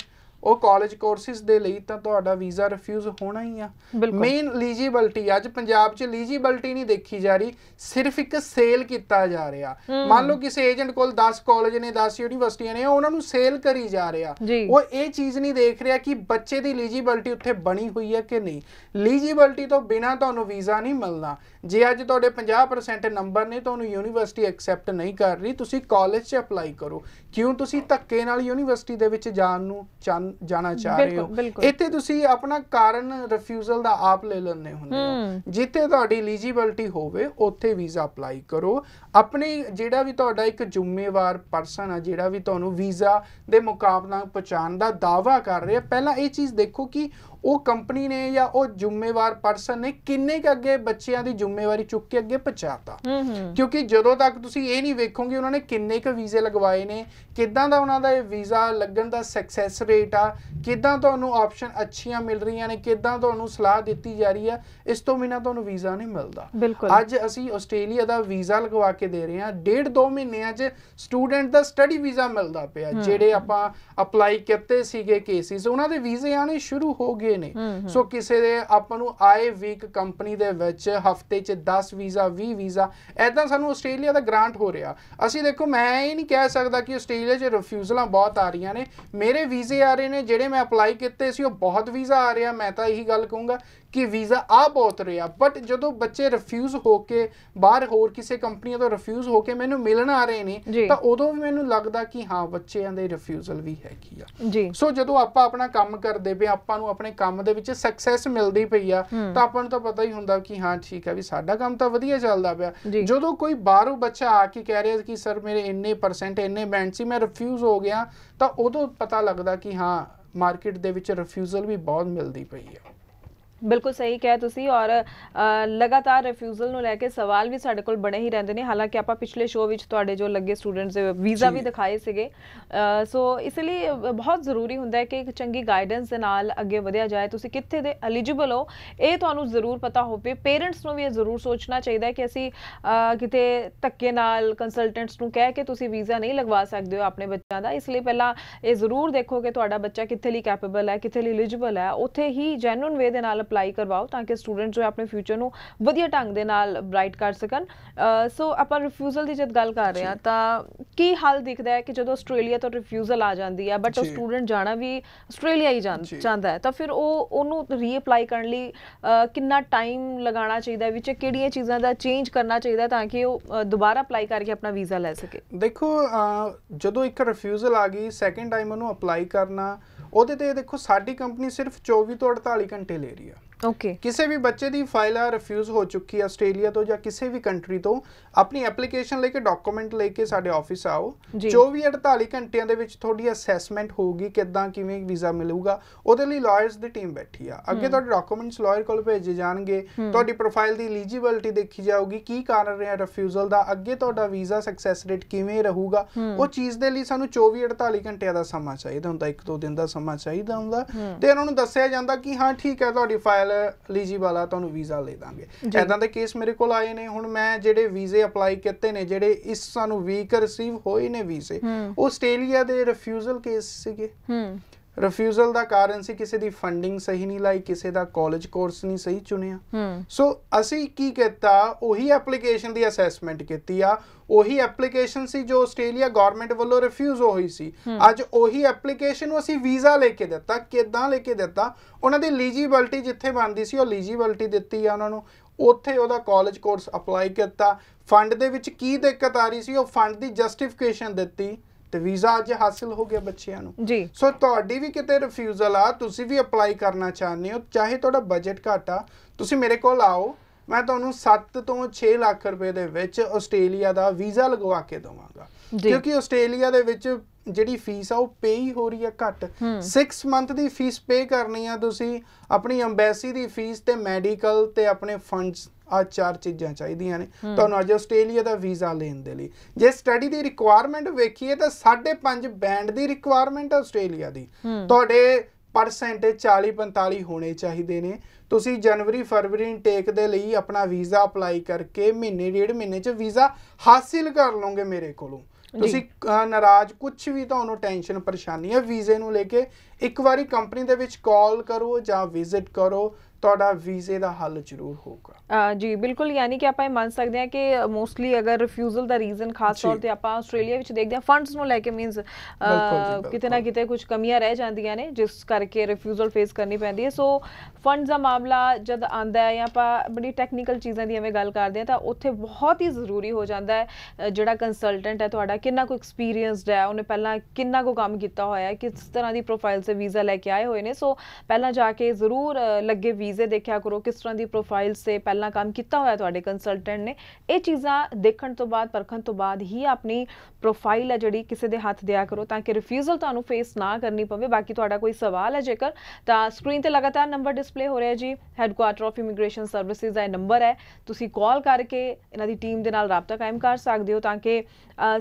ਉਹ ਕਾਲਜ ਕੋਰਸਿਸ ਦੇ ਲਈ ਤਾਂ ਤੁਹਾਡਾ ਵੀਜ਼ਾ ਰਿਫਿਊਜ਼ ਹੋਣਾ ਹੀ ਆ ਮੇਨ ਲੀਜੀਬਿਲਟੀ ਅੱਜ ਪੰਜਾਬ 'ਚ ਲੀਜੀਬਿਲਟੀ ਨਹੀਂ ਦੇਖੀ ਜਾ ਰਹੀ ਸਿਰਫ ਇੱਕ ਸੇਲ ਕੀਤਾ ਜਾ ਰਿਹਾ ਮੰਨ ਲਓ ਕਿਸੇ ਏਜੰਟ ਕੋਲ 10 ਕਾਲਜ ਨੇ 10 ਯੂਨੀਵਰਸਿਟੀਆਂ ਨੇ ਉਹਨਾਂ ਨੂੰ ਸੇਲ ਕਰੀ ਜਾ ਰਿਹਾ ਉਹ ਇਹ ਚੀਜ਼ ਨਹੀਂ ਦੇਖ ਰਿਹਾ ਕਿ ਬੱਚੇ ਦੀ ਲੀਜੀਬਿਲਟੀ ਉੱਥੇ ਬਣੀ ਹੋਈ ਹੈ ਕਿ ਨਹੀਂ ਲੀਜੀਬਿਲਟੀ ਤੋਂ ਬਿਨਾ ਤੁਹਾਨੂੰ ਵੀਜ਼ਾ ਨਹੀਂ ਮਿਲਦਾ ਜੇ ਅੱਜ ਤੁਹਾਡੇ 50% ਨੰਬਰ ਨੇ ਤੁਹਾਨੂੰ ਯੂਨੀਵਰਸਿਟੀ ਐਕਸੈਪਟ ਨਹੀਂ ਕਰ ਰਹੀ ਤੁਸੀਂ ਕਾਲਜ 'ਚ ਅਪਲਾਈ ਕਰੋ ਕਿਉਂ ਤੁਸੀਂ ਧੱਕੇ ਨਾਲ ਯੂਨੀਵਰਸਿਟੀ ਦੇ ਵਿੱਚ ਜਾਣ ਨੂੰ ਜਾਣਾ ਚਾਹ ਰਹੇ ਹੋ ਇੱਥੇ ਤੁਸੀਂ ਆਪਣਾ ਕਾਰਨ ਰਿਫਿਊਜ਼ਲ ਦਾ ਆਪ ਲੈ ਲੈਣੇ ਹੁੰਦੇ ਹੋ ਜਿੱਥੇ ਤੁਹਾਡੀ ਐਲੀਜੀਬਿਲਟੀ ਹੋਵੇ ਉੱਥੇ ਵੀਜ਼ਾ ਅਪਲਾਈ ਕਰੋ ਆਪਣੇ ਜਿਹੜਾ ਵੀ ਤੁਹਾਡਾ ਇੱਕ ਜ਼ਿੰਮੇਵਾਰ ਪਰਸਨ ਆ ਜਿਹੜਾ ਵੀ ਤੁਹਾਨੂੰ ਵੀਜ਼ਾ ਦੇ ਮੁਕਾਬਲਾ ਪਛਾਣ ਦਾ ਦਾਵਾ ਕਰ ਰਿਹਾ ਪਹਿਲਾਂ ਇਹ ਚੀਜ਼ ਦੇਖੋ ਕਿ ਉਹ ਕੰਪਨੀ ਨੇ ਜਾਂ ਉਹ ਜ਼ਿੰਮੇਵਾਰ ਪਰਸਨ ਨੇ ਕਿੰਨੇ ਕ ਅੱਗੇ ਬੱਚਿਆਂ ਦੀ ਜ਼ਿੰਮੇਵਾਰੀ ਚੁੱਕ ਕੇ ਅੱਗੇ ਪਹੁੰਚਾਤਾ ਕਿਉਂਕਿ ਜਦੋਂ ਤੱਕ ਤੁਸੀਂ ਇਹ ਨਹੀਂ ਵੇਖੋਗੇ ਉਹਨਾਂ ਨੇ ਕਿੰਨੇ ਕ ਵੀਜ਼ੇ ਲਗਵਾਏ ਨੇ ਕਿੱਦਾਂ ਦਾ ਉਹਨਾਂ ਦਾ ਇਹ ਵੀਜ਼ਾ ਲੱਗਣ ਦਾ ਸਕਸੈਸ ਰੇਟ ਆ ਕਿੱਦਾਂ ਤੁਹਾਨੂੰ ਆਪਸ਼ਨ ਅੱਛੀਆਂ ਮਿਲ ਰਹੀਆਂ ਨੇ ਕਿੱਦਾਂ ਤੁਹਾਨੂੰ ਸਲਾਹ ਦਿੱਤੀ ਜਾ ਰਹੀ ਆ ਇਸ ਤੋਂ ਬਿਨਾ ਤੁਹਾਨੂੰ ਵੀਜ਼ਾ ਨਹੀਂ ਮਿਲਦਾ ਅੱਜ ਅਸੀਂ ਆਸਟ੍ਰੇਲੀਆ ਦਾ ਵੀਜ਼ਾ ਲਗਵਾ ਕੇ ਦੇ ਰਹੇ ਹਾਂ ਡੇਢ ਦੋ ਮਹੀਨਿਆਂ 'ਚ ਸਟੂਡੈਂਟ ਦਾ ਸਟੱਡੀ ਵੀਜ਼ਾ ਮਿਲਦਾ ਪਿਆ ਜਿਹੜੇ ਆਪਾਂ ਅਪਲਾਈ ਕੀਤੇ ਸੀਗੇ ਕੇਸਿਸ ਉਹਨਾਂ ਦੇ ਵੀਜ਼ੇ ਆਣੇ ਸ਼ੁਰੂ ਹੋ ਗਏ ਨੇ ਸੋ ਕਿਸੇ ਦੇ ਆਪਾਂ ਨੂੰ ਆਏ ਵੀਕ ਕੰਪਨੀ ਦੇ ਵਿੱਚ ਹਫਤੇ 'ਚ 10 ਵੀਜ਼ਾ 20 ਵੀਜ਼ਾ ਐਦਾਂ ਸਾਨੂੰ ਆਸਟ੍ਰੇਲੀਆ ਦਾ ਗ੍ਰਾਂਟ ਹੋ ਰਿਹਾ ਅਸੀਂ ਦੇਖੋ ਮੈਂ ਇਹ ਨਹੀਂ ਕਹਿ ਸਕਦਾ ਕਿ ਆਸਟ੍ਰੇਲੀਆ ਆਸਟ੍ਰੇਲੀਆ 'ਚ ਰਿਫਿਊਜ਼ਲਾਂ ਬਹੁਤ ਆ ਰਹੀਆਂ ਨੇ ਮੇਰੇ ਵੀਜ਼ੇ ਆ ਰਹੇ ਨੇ ਜਿਹੜੇ ਮੈਂ ਅਪਲਾਈ ਕੀਤੇ ਸੀ ਉਹ ਬਹੁਤ ਵੀਜ਼ਾ ਆ ਰਿਹਾ ਮੈਂ ਤਾਂ ਇਹੀ ਗੱਲ ਕਹੂੰਗਾ ਕਿ ਵੀਜ਼ਾ ਆ ਬਹੁਤ ਰਿਹਾ ਬਟ ਜਦੋਂ ਬੱਚੇ ਰਿਫਿਊਜ਼ ਹੋ ਕੇ ਬਾਹਰ ਹੋਰ ਕਿਸੇ ਕੰਪਨੀਆਂ ਤੋਂ ਰਿਫਿਊਜ਼ ਹੋ ਕੇ ਮੈਨੂੰ ਮਿਲਣ ਆ ਰਹੇ ਨੇ ਤਾਂ ਉਦੋਂ ਵੀ ਮੈਨੂੰ ਲੱਗਦਾ ਕਿ ਹਾਂ ਬੱਚਿਆਂ ਦੇ ਰਿਫਿਊਜ਼ਲ ਵੀ ਹੈਗੀ ਆ ਸੋ ਜਦੋਂ ਆਪਾਂ ਆਪਣਾ ਕੰਮ ਕਰਦੇ ਪਏ ਆਪਾਂ ਨੂੰ ਆਪਣੇ ਕੰਮ ਦੇ ਵਿੱਚ ਸਕਸੈਸ ਮਿਲਦੀ ਪਈ ਆ ਤਾਂ ਆਪਾਂ ਨੂੰ ਤਾਂ ਪਤਾ ਹੀ ਹੁੰਦਾ ਕਿ ਹਾਂ ਠੀਕ ਆ ਵੀ ਸਾਡਾ ਕੰਮ ਤਾਂ ਵਧੀਆ ਚੱਲਦਾ ਪਿਆ ਜਦੋਂ ਕੋਈ ਬਾਹਰੋਂ ਬੱਚਾ ਆ ਕੇ ਕਹਿ ਰਿਹਾ ਕਿ ਸਰ ਮੇਰੇ ਇੰਨੇ ਪਰਸੈਂਟ ਇੰਨੇ ਬੈਂਡ ਸੀ ਮੈਂ ਰਿਫਿਊਜ਼ ਹੋ ਗਿਆ ਤਾਂ ਉਦੋਂ ਪਤਾ ਲੱਗਦਾ ਕਿ ਹਾਂ ਮਾਰਕੀਟ ਦੇ ਵਿੱਚ ਰਿਫਿਊਜ਼ਲ ਵੀ ਬਹੁਤ ਮਿਲਦੀ ਪਈ ਆ
ਬਿਲਕੁਲ ਸਹੀ ਕਹਿ ਤੁਸੀਂ ਔਰ ਲਗਾਤਾਰ ਰਿਫਿਊਜ਼ਲ ਨੂੰ ਲੈ ਕੇ ਸਵਾਲ ਵੀ ਸਾਡੇ ਕੋਲ ਬਣੇ ਹੀ ਰਹਿੰਦੇ ਨੇ ਹਾਲਾਂਕਿ ਆਪਾਂ ਪਿਛਲੇ ਸ਼ੋਅ ਵਿੱਚ ਤੁਹਾਡੇ ਜੋ ਲੱਗੇ ਸਟੂਡੈਂਟਸ ਦੇ ਵੀਜ਼ਾ ਵੀ ਦਿਖਾਏ ਸੀਗੇ ਸੋ ਇਸ ਲਈ ਬਹੁਤ ਜ਼ਰੂਰੀ ਹੁੰਦਾ ਹੈ ਕਿ ਇੱਕ ਚੰਗੀ ਗਾਈਡੈਂਸ ਦੇ ਨਾਲ ਅੱਗੇ ਵਧਿਆ ਜਾਏ ਤੁਸੀਂ ਕਿੱਥੇ ਦੇ ਐਲੀਜੀਬਲ ਹੋ ਇਹ ਤੁਹਾਨੂੰ ਜ਼ਰੂਰ ਪਤਾ ਹੋਵੇ ਪੇਰੈਂਟਸ ਨੂੰ ਵੀ ਇਹ ਜ਼ਰੂਰ ਸੋਚਣਾ ਚਾਹੀਦਾ ਹੈ ਕਿ ਅਸੀਂ ਕਿਤੇ ਧੱਕੇ ਨਾਲ ਕੰਸਲਟੈਂਟਸ ਨੂੰ ਕਹਿ ਕੇ ਤੁਸੀਂ ਵੀਜ਼ਾ ਨਹੀਂ ਲਗਵਾ ਸਕਦੇ ਹੋ ਆਪਣੇ ਬੱਚਿਆਂ ਦਾ ਇਸ ਲਈ ਪਹਿਲਾਂ ਇਹ ਜ਼ਰੂਰ ਦੇਖੋ ਕਿ ਤੁਹਾਡਾ ਬੱਚਾ ਕਿੱਥੇ ਲਈ ਕੈਪੇਬਲ ਹੈ ਕਿੱਥੇ ਲਈ ਐਲੀਜੀਬਲ ਹੈ ਉੱਥੇ ਹੀ ਜੈਨੂਨ ਵੇ ਦੇ ਨਾਲ ਅਪਲਾਈ ਕਰਵਾਓ ਤਾਂ ਕਿ ਸਟੂਡੈਂਟ ਜੋ ਆਪਣੇ ਫਿਊਚਰ ਨੂੰ ਵਧੀਆ ਢੰਗ ਦੇ ਨਾਲ ਬ੍ਰਾਈਟ ਕਰ ਸਕਣ ਸੋ ਆਪਾਂ ਰਿਫਿਊਜ਼ਲ ਦੀ ਜਦ ਗੱਲ ਕਰ ਰਹੇ ਹਾਂ ਤਾਂ ਕੀ ਹਾਲ ਦਿਖਦਾ ਹੈ ਕਿ ਜਦੋਂ ਆਸਟ੍ਰੇਲੀਆ ਤੋਂ ਰਿਫਿਊਜ਼ਲ ਆ ਜਾਂਦੀ ਹੈ ਬਟ ਉਹ ਸਟੂਡੈਂਟ ਜਾਣਾ ਵੀ ਆਸਟ੍ਰੇਲੀਆ ਹੀ ਚਾਹੁੰਦਾ ਹੈ ਤਾਂ ਫਿਰ ਉਹ ਉਹਨੂੰ ਰੀਅਪਲਾਈ ਕਰਨ ਲਈ ਕਿੰਨਾ ਟਾਈਮ ਲਗਾਉਣਾ ਚਾਹੀਦਾ ਹੈ ਵਿੱਚ ਕਿਹੜੀਆਂ ਚੀਜ਼ਾਂ ਦਾ ਚੇਂਜ ਕਰਨਾ ਚਾਹੀਦਾ ਤਾਂ ਕਿ ਉਹ ਦੁਬਾਰਾ ਅਪਲਾਈ ਕਰਕੇ ਆਪਣਾ ਵੀਜ਼ਾ ਲੈ ਸਕੇ
ਦੇਖੋ ਜਦੋਂ ਇੱਕ ਰਿਫਿਊਜ਼ਲ ਆ ਗਈ ਸੈਕੰਡ ਟਾਈਮ ਉਹਨੂੰ ਅਪਲਾਈ ਕਰਨਾ ਉਹਦੇ ਤੇ ਦੇਖੋ ਸਾਡੀ ਕੰਪਨੀ ਸਿਰਫ 24 ਤੋਂ 48 ਘੰਟੇ ਲੈ ਰਹੀ ਆ ਓਕੇ ਕਿਸੇ ਵੀ ਬੱਚੇ ਦੀ ਫਾਈਲ ਆ ਰਿਫਿਊਜ਼ ਹੋ ਚੁੱਕੀ ਆ ਆਸਟ੍ਰੇਲੀਆ ਤੋਂ ਜਾਂ ਕਿਸੇ ਵੀ ਕੰਟਰੀ ਤੋਂ ਆਪਣੀ ਐਪਲੀਕੇਸ਼ਨ ਲੈ ਕੇ ਡਾਕੂਮੈਂਟ ਲੈ ਕੇ ਸਾਡੇ ਆਫਿਸ ਆਓ 24 48 ਘੰਟਿਆਂ ਦੇ ਵਿੱਚ ਤੁਹਾਡੀ ਅਸੈਸਮੈਂਟ ਹੋਊਗੀ ਕਿੱਦਾਂ ਕਿਵੇਂ ਵੀਜ਼ਾ ਮਿਲੂਗਾ ਉਹਦੇ ਲਈ ਲਾਇਰਸ ਦੀ ਟੀਮ ਬੈਠੀ ਆ ਅੱਗੇ ਤੁਹਾਡੇ ਡਾਕੂਮੈਂਟਸ ਲਾਇਰ ਕੋਲ ਭੇਜੇ ਜਾਣਗੇ ਤੁਹਾਡੀ ਪ੍ਰੋਫਾਈਲ ਦੀ ਐਲੀਜੀਬਿਲਟੀ ਦੇਖੀ ਜਾਊਗੀ ਕੀ ਕਾਰਨ ਰਿਹਾ ਰਿਫਿਊਜ਼ਲ ਦਾ ਅੱਗੇ ਤੁਹਾਡਾ ਵੀਜ਼ਾ ਸਕਸੈਸ ਰੇਟ ਕਿਵੇਂ ਰਹੂਗਾ ਉਹ ਚੀਜ਼ ਦੇ ਲਈ ਸਾਨੂੰ 24 48 ਘੰਟਿਆਂ ਦਾ ਸਮਾਂ ਚਾਹੀਦਾ ਹੁੰਦਾ ਇੱਕ ਦੋ ਦਿਨ ਦਾ ਸਮਾਂ ਚਾਹੀਦਾ ਹੁੰਦਾ ਤੇ ਉਹਨਾਂ ਨੂੰ ਦੱਸਿਆ ਜਾਂਦਾ ਕਿ ਹਾਂ ਠੀਕ ਹੈ ਤੁਹਾਡੀ ਫਾਈਲ ਨਾਲ ਲੀਜੀ ਵਾਲਾ ਤੁਹਾਨੂੰ ਵੀਜ਼ਾ ਲੈ ਦਾਂਗੇ ਐਦਾਂ ਦੇ ਕੇਸ ਮੇਰੇ ਕੋਲ ਆਏ ਨੇ ਹੁਣ ਮੈਂ ਜਿਹੜੇ ਵੀਜ਼ੇ ਅਪਲਾਈ ਕੀਤੇ ਨੇ ਜਿਹੜੇ ਇਸ ਸਾਨੂੰ ਵੀਕ ਰਿਸੀਵ ਹੋਏ ਨੇ ਵੀਜ਼ੇ ਉਹ ਆਸਟ੍ਰੇਲੀਆ ਦੇ ਰਿਫਿਊਜ਼ਲ ਕੇਸ ਸੀਗੇ ਹੂੰ ਰਿਫਿਊਜ਼ਲ ਦਾ ਕਾਰਨ ਸੀ ਕਿਸੇ ਦੀ ਫੰਡਿੰਗ ਸਹੀ ਨਹੀਂ ਲਾਈ ਕਿਸੇ ਦਾ ਕਾਲਜ ਕੋਰਸ ਨਹੀਂ ਸਹੀ ਚੁਣਿਆ ਸੋ ਅਸੀਂ ਕੀ ਕੀਤਾ ਉਹੀ ਐਪਲੀਕੇਸ਼ਨ ਦੀ ਅਸੈਸਮੈਂਟ ਕੀਤੀ ਆ ਉਹੀ ਐਪਲੀਕੇਸ਼ਨ ਸੀ ਜੋ ਆਸਟ੍ਰੇਲੀਆ ਗਵਰਨਮੈਂਟ ਵੱਲੋਂ ਰਿਫਿਊਜ਼ ਹੋਈ ਸੀ ਅੱਜ ਉਹੀ ਐਪਲੀਕੇਸ਼ਨ ਨੂੰ ਅਸੀਂ ਵੀਜ਼ਾ ਲੈ ਕੇ ਦਿੱਤਾ ਕਿਦਾਂ ਲੈ ਕੇ ਦਿੱਤਾ ਉਹਨਾਂ ਦੀ ਐਲੀਜੀਬਿਲਟੀ ਜਿੱਥੇ ਬਣਦੀ ਸੀ ਉਹ ਐਲੀਜੀਬਿਲਟੀ ਦਿੱਤੀ ਆ ਉਹਨਾਂ ਨੂੰ ਉੱਥੇ ਉਹਦਾ ਕਾਲਜ ਕੋਰਸ ਅਪਲਾਈ ਕੀਤਾ ਫੰਡ ਦੇ ਵਿੱਚ ਕੀ ਦਿੱਕਤ ਆ ਰਹੀ ਸੀ ਉਹ ਫੰਡ ਦੀ ਜਸਟੀਫਿਕੇਸ਼ਨ ਦਿੱਤੀ ਤੇ ਵੀਜ਼ਾ ਅੱਜ ਹਾਸਲ ਹੋ ਗਿਆ ਬੱਚਿਆਂ ਨੂੰ ਜੀ ਸੋ ਤੁਹਾਡੀ ਵੀ ਕਿਤੇ ਰਿਫਿਊਜ਼ਲ ਆ ਤੁਸੀਂ ਵੀ ਅਪਲਾਈ ਕਰਨਾ ਚਾਹੁੰਦੇ ਹੋ ਚਾਹੇ ਤੁਹਾਡਾ ਬਜਟ ਘੱਟ ਆ ਤੁਸੀਂ ਮੇਰੇ ਕੋਲ ਆਓ ਮੈਂ ਤੁਹਾਨੂੰ 7 ਤੋਂ 6 ਲੱਖ ਰੁਪਏ ਦੇ ਵਿੱਚ ਆਸਟ੍ਰੇਲੀਆ ਦਾ ਵੀਜ਼ਾ ਲਗਵਾ ਕੇ ਦਵਾਂਗਾ ਕਿਉਂਕਿ ਆਸਟ੍ਰੇਲੀਆ ਦੇ ਵਿੱਚ ਜਿਹੜੀ ਫੀਸ ਆ ਉਹ ਪੇ ਹੀ ਹੋ ਰਹੀ ਆ ਘੱਟ 6 ਮੰਥ ਦੀ ਫੀਸ ਪੇ ਕਰਨੀ ਆ ਤੁਸੀਂ ਆਪਣੀ ਐਮਬੈਸੀ ਦੀ ਫੀਸ ਤੇ ਮੈਡੀਕਲ ਤੇ ਆਪਣੇ ਫੰਡਸ ਆ ਚਾਰ ਚੀਜ਼ਾਂ ਚਾਹੀਦੀਆਂ ਨੇ ਤੁਹਾਨੂੰ ਅੱਜ ਆਸਟ੍ਰੇਲੀਆ ਦਾ ਵੀਜ਼ਾ ਲੈਣ ਦੇ ਲਈ ਜੇ ਸਟੱਡੀ ਦੀ ਰਿਕੁਆਇਰਮੈਂਟ ਵੇਖੀਏ ਤਾਂ 5.5 ਬੈਂਡ ਦੀ ਰਿਕੁਆਇਰਮੈਂਟ ਆਸਟ੍ਰੇਲੀਆ ਦੀ ਤੁਹਾਡੇ ਪਰਸੈਂਟੇਜ 40 45 ਹੋਣੇ ਚਾਹੀਦੇ ਨੇ ਤੁਸੀਂ ਜਨਵਰੀ ਫਰਵਰੀ ਇਨਟੇਕ ਦੇ ਲਈ ਆਪਣਾ ਵੀਜ਼ਾ ਅਪਲਾਈ ਕਰਕੇ ਮਹੀਨੇ ਡੇਢ ਮਹੀਨੇ 'ਚ ਵੀਜ਼ਾ ਹਾਸਿਲ ਕਰ ਲਓਗੇ ਮੇਰੇ ਕੋਲੋਂ ਤੁਸੀਂ ਨਾਰਾਜ਼ ਕੁਝ ਵੀ ਤੁਹਾਨੂੰ ਟੈਨਸ਼ਨ ਪਰੇਸ਼ਾਨੀ ਹੈ ਵੀਜ਼ੇ ਨੂੰ ਲੈ ਕੇ ਇੱਕ ਵਾਰੀ ਕੰਪਨੀ ਦੇ ਵਿੱਚ ਕਾਲ ਕਰੋ ਜਾਂ ਵਿਜ਼ਿਟ ਕਰੋ ਤੁਹਾਡਾ ਵੀਜ਼ੇ ਦਾ ਹੱਲ ਜ਼ਰੂਰ
ਹੋਊਗਾ ਜੀ ਬਿਲਕੁਲ ਯਾਨੀ ਕਿ ਆਪਾਂ ਇਹ ਮੰਨ ਸਕਦੇ ਹਾਂ ਕਿ ਮੋਸਟਲੀ ਅਗਰ ਰਿਫਿਊਜ਼ਲ ਦਾ ਰੀਜ਼ਨ ਖਾਸ ਤੌਰ ਤੇ ਆਪਾਂ ਆਸਟ੍ਰੇਲੀਆ ਵਿੱਚ ਦੇਖਦੇ ਹਾਂ ਫੰਡਸ ਨੂੰ ਲੈ ਕੇ ਮੀਨਸ ਕਿਤੇ ਨਾ ਕਿਤੇ ਕੁਝ ਕਮੀਆਂ ਰਹਿ ਜਾਂਦੀਆਂ ਨੇ ਜਿਸ ਕਰਕੇ ਰਿਫਿਊਜ਼ਲ ਫੇਸ ਕਰਨੀ ਪੈਂਦੀ ਹੈ ਸੋ ਫੰਡਸ ਦਾ ਮਾਮਲਾ ਜਦ ਆਂਦਾ ਹੈ ਜਾਂ ਆਪਾਂ ਬੜੀ ਟੈਕਨੀਕਲ ਚੀਜ਼ਾਂ ਦੀ ਐਵੇਂ ਗੱਲ ਕਰਦੇ ਹਾਂ ਤਾਂ ਉੱਥੇ ਬਹੁਤ ਹੀ ਜ਼ਰੂਰੀ ਹੋ ਜਾਂਦਾ ਹੈ ਜਿਹੜਾ ਕੰਸਲਟੈਂਟ ਹੈ ਤੁਹਾਡਾ ਕਿੰਨਾ ਕੋ ਐਕਸਪੀਰੀਅੰਸਡ ਹੈ ਉਹਨੇ ਪਹਿਲਾਂ ਕਿੰਨਾ ਕੋ ਕੰਮ ਕੀਤਾ ਹੋਇਆ ਹੈ ਕਿਸ ਤਰ੍ਹਾਂ ਦੀ ਪ੍ਰੋਫਾਈਲ ਸੇ ਵੀਜ਼ਾ ਲੈ ਕੇ ਆਏ ਹੋਏ ਨੇ ਸੋ ਪਹਿਲਾਂ ਜਾ ਕੇ ਜ਼ਰੂਰ ਲੱਗੇ ਵੀਜ਼ੇ ਦੇਖਿਆ ਕਰੋ ਕਿਸ ਤਰ੍ਹਾਂ ਦੀ ਪ੍ਰੋਫਾਈਲ ਸੇ ਪਹਿਲਾਂ ਕੰਮ ਕੀਤਾ ਹੋਇਆ ਤੁਹਾਡੇ ਕੰਸਲਟੈਂਟ ਨੇ ਇਹ ਚੀਜ਼ਾਂ ਦੇਖਣ ਤੋਂ ਬਾਅਦ ਪਰਖਣ ਤੋਂ ਬਾਅਦ ਹੀ ਆਪਣੀ ਪ੍ਰੋਫਾਈਲ ਹੈ ਜਿਹੜੀ ਕਿਸੇ ਦੇ ਹੱਥ ਦਿਆ ਕਰੋ ਤਾਂ ਕਿ ਰਿਫਿਊਜ਼ਲ ਤੁਹਾਨੂੰ ਫੇਸ ਨਾ ਕਰਨੀ ਪਵੇ ਬਾਕੀ ਤੁਹਾਡਾ ਕੋਈ ਸਵਾਲ ਹੈ ਜੇਕਰ ਤਾਂ ਸਕਰੀਨ ਤੇ ਲਗਾਤਾਰ ਨੰਬਰ ਡਿਸਪਲੇ ਹੋ ਰਿਹਾ ਜੀ ਹੈਡਕੁਆਟਰ ਆਫ ਇਮੀਗ੍ਰੇਸ਼ਨ ਸਰਵਿਸਿਜ਼ ਦਾ ਨੰਬਰ ਹੈ ਤੁਸੀਂ ਕਾਲ ਕਰਕੇ ਇਹਨਾਂ ਦੀ ਟੀਮ ਦੇ ਨਾਲ ਰਾਬਤਾ ਕਾਇਮ ਕਰ ਸਕਦੇ ਹੋ ਤਾਂ ਕਿ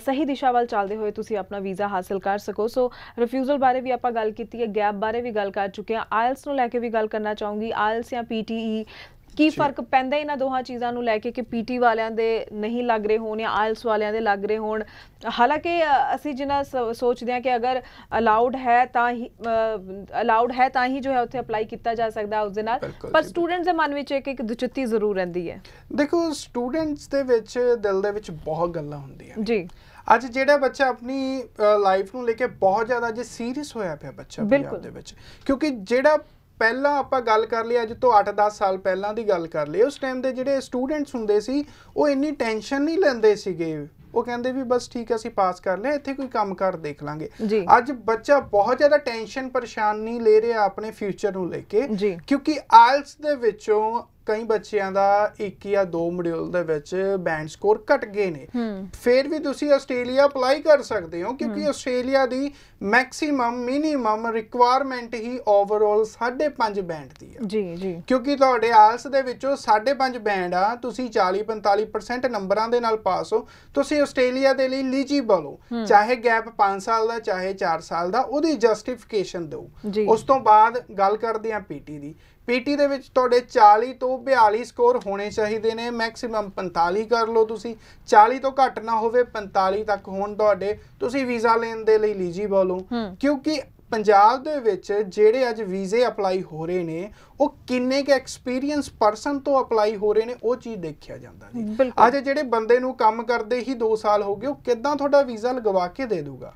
ਸਹੀ ਦਿਸ਼ਾ ਵੱਲ ਚੱਲਦੇ ਹੋਏ ਤੁਸੀਂ ਆਪਣਾ ਵੀਜ਼ਾ ਹਾਸਲ ਕਰ ਸਕੋ ਸੋ ਰਿਫਿਊਜ਼ਲ ਬਾਰੇ ਵੀ ਆਪਾਂ ਗੱਲ ਕੀਤੀ ਹੈ ਗੈਪ ਬਾਰੇ ਵੀ ਗੱਲ ਕਰ ਚੁੱਕੇ ਹਾਂ ਆਇਲਸ ਨੂੰ ਲੈ ਕੇ ਵੀ ਗੱਲ ਕਰਨਾ ਚਾਹੂੰਗੀ ਆਇਲ ਐਲਸ ਜਾਂ ਪੀਟੀਈ e, ਕੀ ਫਰਕ ਪੈਂਦਾ ਇਹਨਾਂ ਦੋਹਾਂ ਚੀਜ਼ਾਂ ਨੂੰ ਲੈ ਕੇ ਕਿ ਪੀਟੀ ਵਾਲਿਆਂ ਦੇ ਨਹੀਂ ਲੱਗ ਰਹੇ ਹੋਣ ਜਾਂ ਆਇਲਸ ਵਾਲਿਆਂ ਦੇ ਲੱਗ ਰਹੇ ਹੋਣ ਹਾਲਾਂਕਿ ਅਸੀਂ ਜਿੰਨਾ ਸੋਚਦੇ ਹਾਂ ਕਿ ਅਗਰ ਅਲਾਉਡ ਹੈ ਤਾਂ ਹੀ ਅਲਾਉਡ ਹੈ ਤਾਂ ਹੀ ਜੋ ਹੈ ਉੱਥੇ ਅਪਲਾਈ ਕੀਤਾ ਜਾ ਸਕਦਾ ਉਸ ਦੇ ਨਾਲ ਪਰ ਸਟੂਡੈਂਟਸ ਦੇ ਮਨ ਵਿੱਚ ਇੱਕ ਇੱਕ ਦੁਚਿੱਤੀ ਜ਼ਰੂਰ ਰਹਿੰਦੀ ਹੈ
ਦੇਖੋ ਸਟੂਡੈਂਟਸ ਦੇ ਵਿੱਚ ਦਿਲ ਦੇ ਵਿੱਚ ਬਹੁਤ ਗੱਲਾਂ ਹੁੰਦੀਆਂ ਜੀ ਅੱਜ ਜਿਹੜਾ ਬੱਚਾ ਆਪਣੀ ਲਾਈਫ ਨੂੰ ਲੈ ਕੇ ਬਹੁਤ ਜ਼ਿਆਦਾ ਜੇ ਸੀਰੀਅਸ ਹੋਇਆ ਪਿਆ ਬੱਚਾ ਪੰਜਾਬ ਦੇ ਵਿੱਚ ਕਿਉਂਕਿ ਜਿਹੜਾ ਪਹਿਲਾਂ ਆਪਾਂ ਗੱਲ ਕਰ ਲਈ ਅੱਜ ਤੋਂ 8-10 ਸਾਲ ਪਹਿਲਾਂ ਦੀ ਗੱਲ ਕਰ ਲਈ ਉਸ ਟਾਈਮ ਦੇ ਜਿਹੜੇ ਸਟੂਡੈਂਟਸ ਹੁੰਦੇ ਸੀ ਉਹ ਇੰਨੀ ਟੈਨਸ਼ਨ ਨਹੀਂ ਲੈਂਦੇ ਸੀਗੇ ਉਹ ਕਹਿੰਦੇ ਵੀ ਬਸ ਠੀਕ ਹੈ ਅਸੀਂ ਪਾਸ ਕਰ ਲਿਆ ਇੱਥੇ ਕੋਈ ਕੰਮ ਕਰ ਦੇਖ ਲਾਂਗੇ ਅੱਜ ਬੱਚਾ ਬਹੁਤ ਜ਼ਿਆਦਾ ਟੈਨਸ਼ਨ ਪਰੇਸ਼ਾਨੀ ਲੈ ਰਿਹਾ ਆਪਣੇ ਫਿਊਚਰ ਨੂੰ ਲੈ ਕੇ ਕਿਉਂਕਿ ਆਇਲਸ ਦੇ ਵਿੱਚੋਂ ਕਈ ਬੱਚਿਆਂ ਦਾ ਇੱਕ ਜਾਂ ਦੋ ਮੋਡਿਊਲ ਦੇ ਵਿੱਚ ਬੈਂਡ ਸਕੋਰ ਘਟ ਗਏ ਨੇ ਫਿਰ ਵੀ ਤੁਸੀਂ ਆਸਟ੍ਰੇਲੀਆ ਅਪਲਾਈ ਕਰ ਸਕਦੇ ਹੋ ਕਿਉਂਕਿ ਆਸਟ੍ਰੇਲੀਆ ਦੀ ਮੈਕਸਿਮਮ ਮਿਨੀਮਮ ਰਿਕੁਆਇਰਮੈਂਟ ਹੀ ਓਵਰਆਲ 5.5 ਬੈਂਡ ਦੀ ਹੈ ਜੀ ਜੀ ਕਿਉਂਕਿ ਤੁਹਾਡੇ ਆਲਸ ਦੇ ਵਿੱਚੋਂ 5.5 ਬੈਂਡ ਆ ਤੁਸੀਂ 40 45% ਨੰਬਰਾਂ ਦੇ ਨਾਲ ਪਾਸ ਹੋ ਤੁਸੀਂ ਆਸਟ੍ਰੇਲੀਆ ਦੇ ਲਈ ਐਲੀਜੀਬਲ ਹੋ ਚਾਹੇ ਗੈਪ 5 ਸਾਲ ਦਾ ਚਾਹੇ 4 ਸਾਲ ਦਾ ਉਹਦੀ ਜਸਟੀਫਿਕੇਸ਼ਨ ਦਿਓ ਉਸ ਤੋਂ ਬਾਅਦ ਗੱਲ ਕਰਦੇ ਆ ਪੀਟੀ ਦੀ ਪੀਟੀ ਦੇ ਵਿੱਚ ਤੁਹਾਡੇ 40 ਤੋਂ 42 ਸਕੋਰ ਹੋਣੇ ਚਾਹੀਦੇ ਨੇ ਮੈਕਸਿਮਮ 45 ਕਰ ਲਓ ਤੁਸੀਂ 40 ਤੋਂ ਘੱਟ ਨਾ ਹੋਵੇ 45 ਤੱਕ ਹੋਣ ਤੁਹਾਡੇ ਤੁਸੀਂ ਵੀਜ਼ਾ ਲੈਣ ਦੇ ਲਈ ਐਲੀਜੀਬਲ ਹੋ ਕਿਉਂਕਿ ਪੰਜਾਬ ਦੇ ਵਿੱਚ ਜਿਹੜੇ ਅੱਜ ਵੀਜ਼ੇ ਅਪਲਾਈ ਹੋ ਰਹੇ ਨੇ ਉਹ ਕਿੰਨੇ ਕ ਐਕਸਪੀਰੀਅੰਸ ਪਰਸਨ ਤੋਂ ਅਪਲਾਈ ਹੋ ਰਹੇ ਨੇ ਉਹ ਚੀਜ਼ ਦੇਖਿਆ ਜਾਂਦਾ ਜੀ ਅੱਜ ਜਿਹੜੇ ਬੰਦੇ ਨੂੰ ਕੰਮ ਕਰਦੇ ਹੀ 2 ਸਾਲ ਹੋ ਗਏ ਉਹ ਕਿਦਾਂ ਤੁਹਾਡਾ ਵੀਜ਼ਾ ਲਗਵਾ ਕੇ ਦੇ ਦੂਗਾ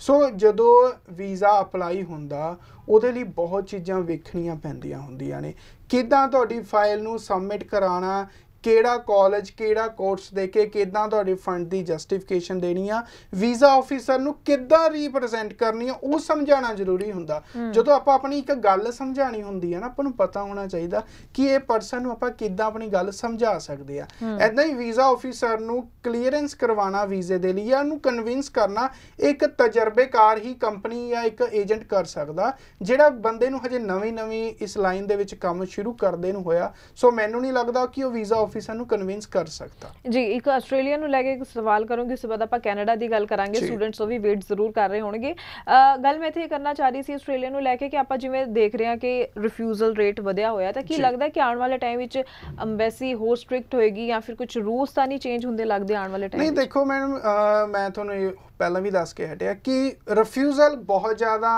ਸੋ ਜਦੋਂ ਵੀਜ਼ਾ ਅਪਲਾਈ ਹੁੰਦਾ ਉਹਦੇ ਲਈ ਬਹੁਤ ਚੀਜ਼ਾਂ ਵੇਖਣੀਆਂ ਪੈਂਦੀਆਂ ਹੁੰਦੀਆਂ ਨੇ ਕਿਦਾਂ ਤੁਹਾਡੀ ਫਾਈਲ ਨੂੰ ਸਬਮਿਟ ਕਰਾਣਾ ਕਿਹੜਾ ਕਾਲਜ ਕਿਹੜਾ ਕੋਰਸ ਦੇ ਕੇ ਕਿਦਾਂ ਤੁਹਾਡੇ ਫੰਡ ਦੀ ਜਸਟੀਫਿਕੇਸ਼ਨ ਦੇਣੀ ਆ ਵੀਜ਼ਾ ਆਫੀਸਰ ਨੂੰ ਕਿੱਦਾਂ ਰਿਪਰੈਜ਼ੈਂਟ ਕਰਨੀ ਆ ਉਹ ਸਮਝਾਣਾ ਜ਼ਰੂਰੀ ਹੁੰਦਾ ਜਦੋਂ ਆਪਾਂ ਆਪਣੀ ਇੱਕ ਗੱਲ ਸਮਝਾਣੀ ਹੁੰਦੀ ਆ ਨਾ ਆਪਾਂ ਨੂੰ ਪਤਾ ਹੋਣਾ ਚਾਹੀਦਾ ਕਿ ਇਹ ਪਰਸਨ ਨੂੰ ਆਪਾਂ ਕਿਦਾਂ ਆਪਣੀ ਗੱਲ ਸਮਝਾ ਸਕਦੇ ਆ ਐਦਾਂ ਹੀ ਵੀਜ਼ਾ ਆਫੀਸਰ ਨੂੰ ਕਲੀਅਰੈਂਸ ਕਰਵਾਉਣਾ ਵੀਜ਼ੇ ਦੇ ਲਈ ਆ ਉਹਨੂੰ ਕਨਵਿੰਸ ਕਰਨਾ ਇੱਕ ਤਜਰਬੇਕਾਰ ਹੀ ਕੰਪਨੀ ਜਾਂ ਇੱਕ ਏਜੰਟ ਕਰ ਸਕਦਾ ਜਿਹੜਾ ਬੰਦੇ ਨੂੰ ਹਜੇ ਨਵੀਂ-ਨਵੀਂ ਇਸ ਲਾਈਨ ਦੇ ਵਿੱਚ ਕੰਮ ਸ਼ੁਰੂ ਕਰਦੇ ਨੂੰ ਹੋਇਆ ਸੋ ਮੈਨੂੰ ਨਹੀਂ ਲੱਗਦਾ ਕਿ ਉਹ ਵੀਜ਼ਾ ਆਫੀਸਰ ਨੂੰ ਕਨਵਿੰਸ ਕਰ ਸਕਦਾ
ਜੀ ਇੱਕ ਆਸਟ੍ਰੇਲੀਆ ਨੂੰ ਲੈ ਕੇ ਇੱਕ ਸਵਾਲ ਕਰੂੰਗੀ ਉਸ ਬਾਅਦ ਆਪਾਂ ਕੈਨੇਡਾ ਦੀ ਗੱਲ ਕਰਾਂਗੇ ਸਟੂਡੈਂਟਸ ਉਹ ਵੀ ਵੇਟ ਜ਼ਰੂਰ ਕਰ ਰਹੇ ਹੋਣਗੇ ਗੱਲ ਮੈਂ ਇੱਥੇ ਕਰਨਾ ਚਾਹ ਰਹੀ ਸੀ ਆਸਟ੍ਰੇਲੀਆ ਨੂੰ ਲੈ ਕੇ ਕਿ ਆਪਾਂ ਜਿਵੇਂ ਦੇਖ ਰਹੇ ਹਾਂ ਕਿ ਰਿਫਿਊਜ਼ਲ ਰੇਟ ਵਧਿਆ ਹੋਇਆ ਤਾਂ ਕੀ ਲੱਗਦਾ ਕਿ ਆਉਣ ਵਾਲੇ ਟਾਈਮ ਵਿੱਚ ਐਮਬੈਸੀ ਹੋਰ ਸਟ੍ਰਿਕਟ ਹੋਏਗੀ ਜਾਂ ਫਿਰ ਕੁਝ ਰੂਲਸ ਤਾਂ ਨਹੀਂ ਚੇਂਜ ਹੁੰਦੇ ਲੱਗਦੇ ਆਉਣ ਵਾਲੇ ਟਾਈਮ ਨਹੀਂ
ਦੇਖੋ ਮੈਡਮ ਮੈਂ ਤੁਹਾਨੂੰ ਪਹਿਲਾਂ ਵੀ ਦੱਸ ਕੇ ਹਟਿਆ ਕਿ ਰਿਫਿਊਜ਼ਲ ਬਹੁਤ ਜ਼ਿਆਦਾ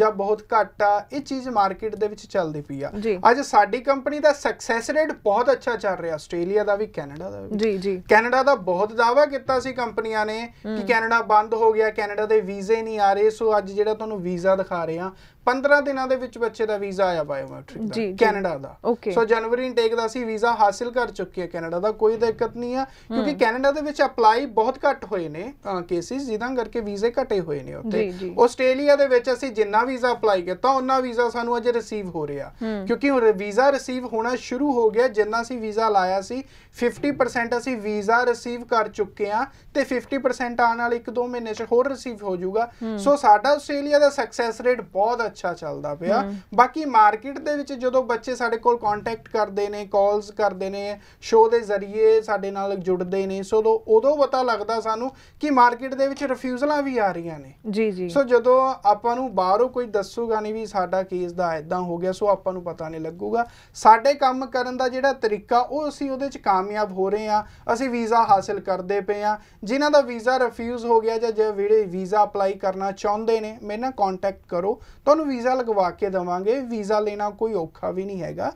ਜਾਂ ਬਹੁਤ ਘੱਟ ਆ ਇਹ ਚੀਜ਼ ਮਾਰਕੀਟ ਦੇ ਵਿੱਚ ਚੱਲਦੀ ਪਈ ਆ ਅੱਜ ਸਾਡੀ ਕੰਪਨੀ ਦਾ ਸਕਸੈਸ ਰੇਟ ਬਹੁਤ ਅੱਛਾ ਚੱਲ ਰਿਹਾ ਆਸਟ੍ਰੇਲੀਆ ਦਾ ਵੀ ਕੈਨੇਡਾ ਦਾ ਵੀ ਜੀ ਜੀ ਕੈਨੇਡਾ ਦਾ ਬਹੁਤ ਦਾਵਾ ਕੀਤਾ ਸੀ ਕੰਪਨੀਆਂ ਨੇ ਕਿ ਕੈਨੇਡਾ ਬੰਦ ਹੋ ਗਿਆ ਕੈਨੇਡਾ ਦੇ ਵੀਜ਼ੇ ਨਹੀਂ ਆ ਰਹੇ ਸੋ ਅੱਜ ਜਿਹੜਾ ਤੁਹਾਨੂੰ ਵੀਜ਼ਾ ਦਿਖਾ ਰਹੇ ਆ 15 ਦਿਨਾਂ ਦੇ ਵਿੱਚ ਬੱਚੇ ਦਾ ਵੀਜ਼ਾ ਆਇਆ ਬਾਇਓਮੈਟ੍ਰਿਕ ਦਾ ਕੈਨੇਡਾ ਦਾ ਸੋ ਜਨਵਰੀ ਇਨਟੇਕ ਦਾ ਸੀ ਵੀਜ਼ਾ ਹਾਸਲ ਕਰ ਚੁੱਕੀ ਹੈ ਕੈਨੇਡਾ ਦਾ ਕੋਈ ਦਿੱਕਤ ਨਹੀਂ ਆ ਕਿਉਂਕਿ ਕੈਨੇਡਾ ਦੇ ਵਿੱਚ ਅਪਲਾਈ ਬਹੁਤ ਘੱਟ ਹੋਏ ਨੇ ਕੇਸਿਸ ਜਿਦਾਂ ਕਰਕੇ ਵੀਜ਼ੇ ਘਟੇ ਹੋਏ ਨੇ ਉੱਥੇ ਆਸਟ੍ਰੇਲੀਆ ਦੇ ਵਿੱਚ ਅਸੀਂ ਜਿੰਨਾ ਵੀਜ਼ਾ ਅਪਲਾਈ ਕੀਤਾ ਉਹਨਾਂ ਵੀਜ਼ਾ ਸਾਨੂੰ ਅਜੇ ਰਿਸੀਵ ਹੋ ਰਿਹਾ ਕਿਉਂਕਿ ਵੀਜ਼ਾ ਰਿਸੀਵ ਹੋਣਾ ਸ਼ੁਰੂ ਹੋ ਗਿਆ ਜਿੰਨਾ ਅਸੀਂ ਵੀਜ਼ਾ ਲਾਇਆ ਸੀ 50% ਅਸੀਂ ਵੀਜ਼ਾ ਰਿਸੀਵ ਕਰ ਚੁੱਕੇ ਆ ਤੇ 50% ਆਉਣ ਵਾਲੇ 1-2 ਮਹੀਨੇ ਚ ਹੋਰ ਰਿਸੀਵ ਹੋ ਜਾਊਗਾ ਸੋ ਸਾਡਾ ਆਸਟ੍ਰੇਲੀਆ ਦਾ ਸਕਸੈਸ ਰੇਟ ਬਹੁਤ ਅੱਛਾ ਚੱਲਦਾ ਪਿਆ ਬਾਕੀ ਮਾਰਕੀਟ ਦੇ ਵਿੱਚ ਜਦੋਂ ਬੱਚੇ ਸਾਡੇ ਕੋਲ ਕੰਟੈਕਟ ਕਰਦੇ ਨੇ ਕਾਲਸ ਕਰਦੇ ਨੇ ਸ਼ੋਅ ਦੇ ਜ਼ਰੀਏ ਸਾਡੇ ਨਾਲ ਜੁੜਦੇ ਨੇ ਸੋ ਉਦੋਂ ਪਤਾ ਲੱਗਦਾ ਸਾਨੂੰ ਕਿ ਮਾਰਕੀਟ ਦੇ ਵਿੱਚ ਰਿਫਿਊਜ਼ਲਾਂ ਵੀ ਆ ਰਹੀਆਂ ਨੇ ਜੀ ਜੀ ਸੋ ਜਦੋਂ ਆਪਾਂ ਨੂੰ ਬਾਹਰੋਂ ਕੋਈ ਦੱਸੂਗਾ ਨਹੀਂ ਵੀ ਸਾਡਾ ਕੇਸ ਦਾ ਇਦਾਂ ਹੋ ਗਿਆ ਸੋ ਆਪਾਂ ਨੂੰ ਪਤਾ ਨਹੀਂ ਲੱਗੂਗਾ ਸਾਡੇ ਕੰਮ ਕਰਨ ਦਾ ਜਿਹੜਾ ਤਰੀਕਾ ਉਹ ਅਸੀਂ ਉਹਦੇ ਚ ਕਾਮਯਾਬ ਹੋ ਰਹੇ ਆ ਅਸੀਂ ਵੀਜ਼ਾ ਹਾਸਲ ਕਰਦੇ ਪਏ ਆ ਜਿਨ੍ਹਾਂ ਦਾ ਵੀਜ਼ਾ ਰਿਫਿਊਜ਼ ਹੋ ਗਿਆ ਜਾਂ ਜਿਹੜੇ ਵੀਜ਼ਾ ਅਪਲਾਈ ਕਰਨਾ ਚਾਹੁੰਦੇ ਨੇ ਮੇਰੇ ਨਾਲ ਕੰਟੈਕਟ ਕਰੋ ਤੁਹਾਨੂੰ ਵੀਜ਼ਾ ਲਗਵਾ ਕੇ ਦਵਾਂਗੇ ਵੀਜ਼ਾ ਲੈਣਾ ਕੋਈ ਔਖਾ ਵੀ ਨਹੀਂ ਹੈਗਾ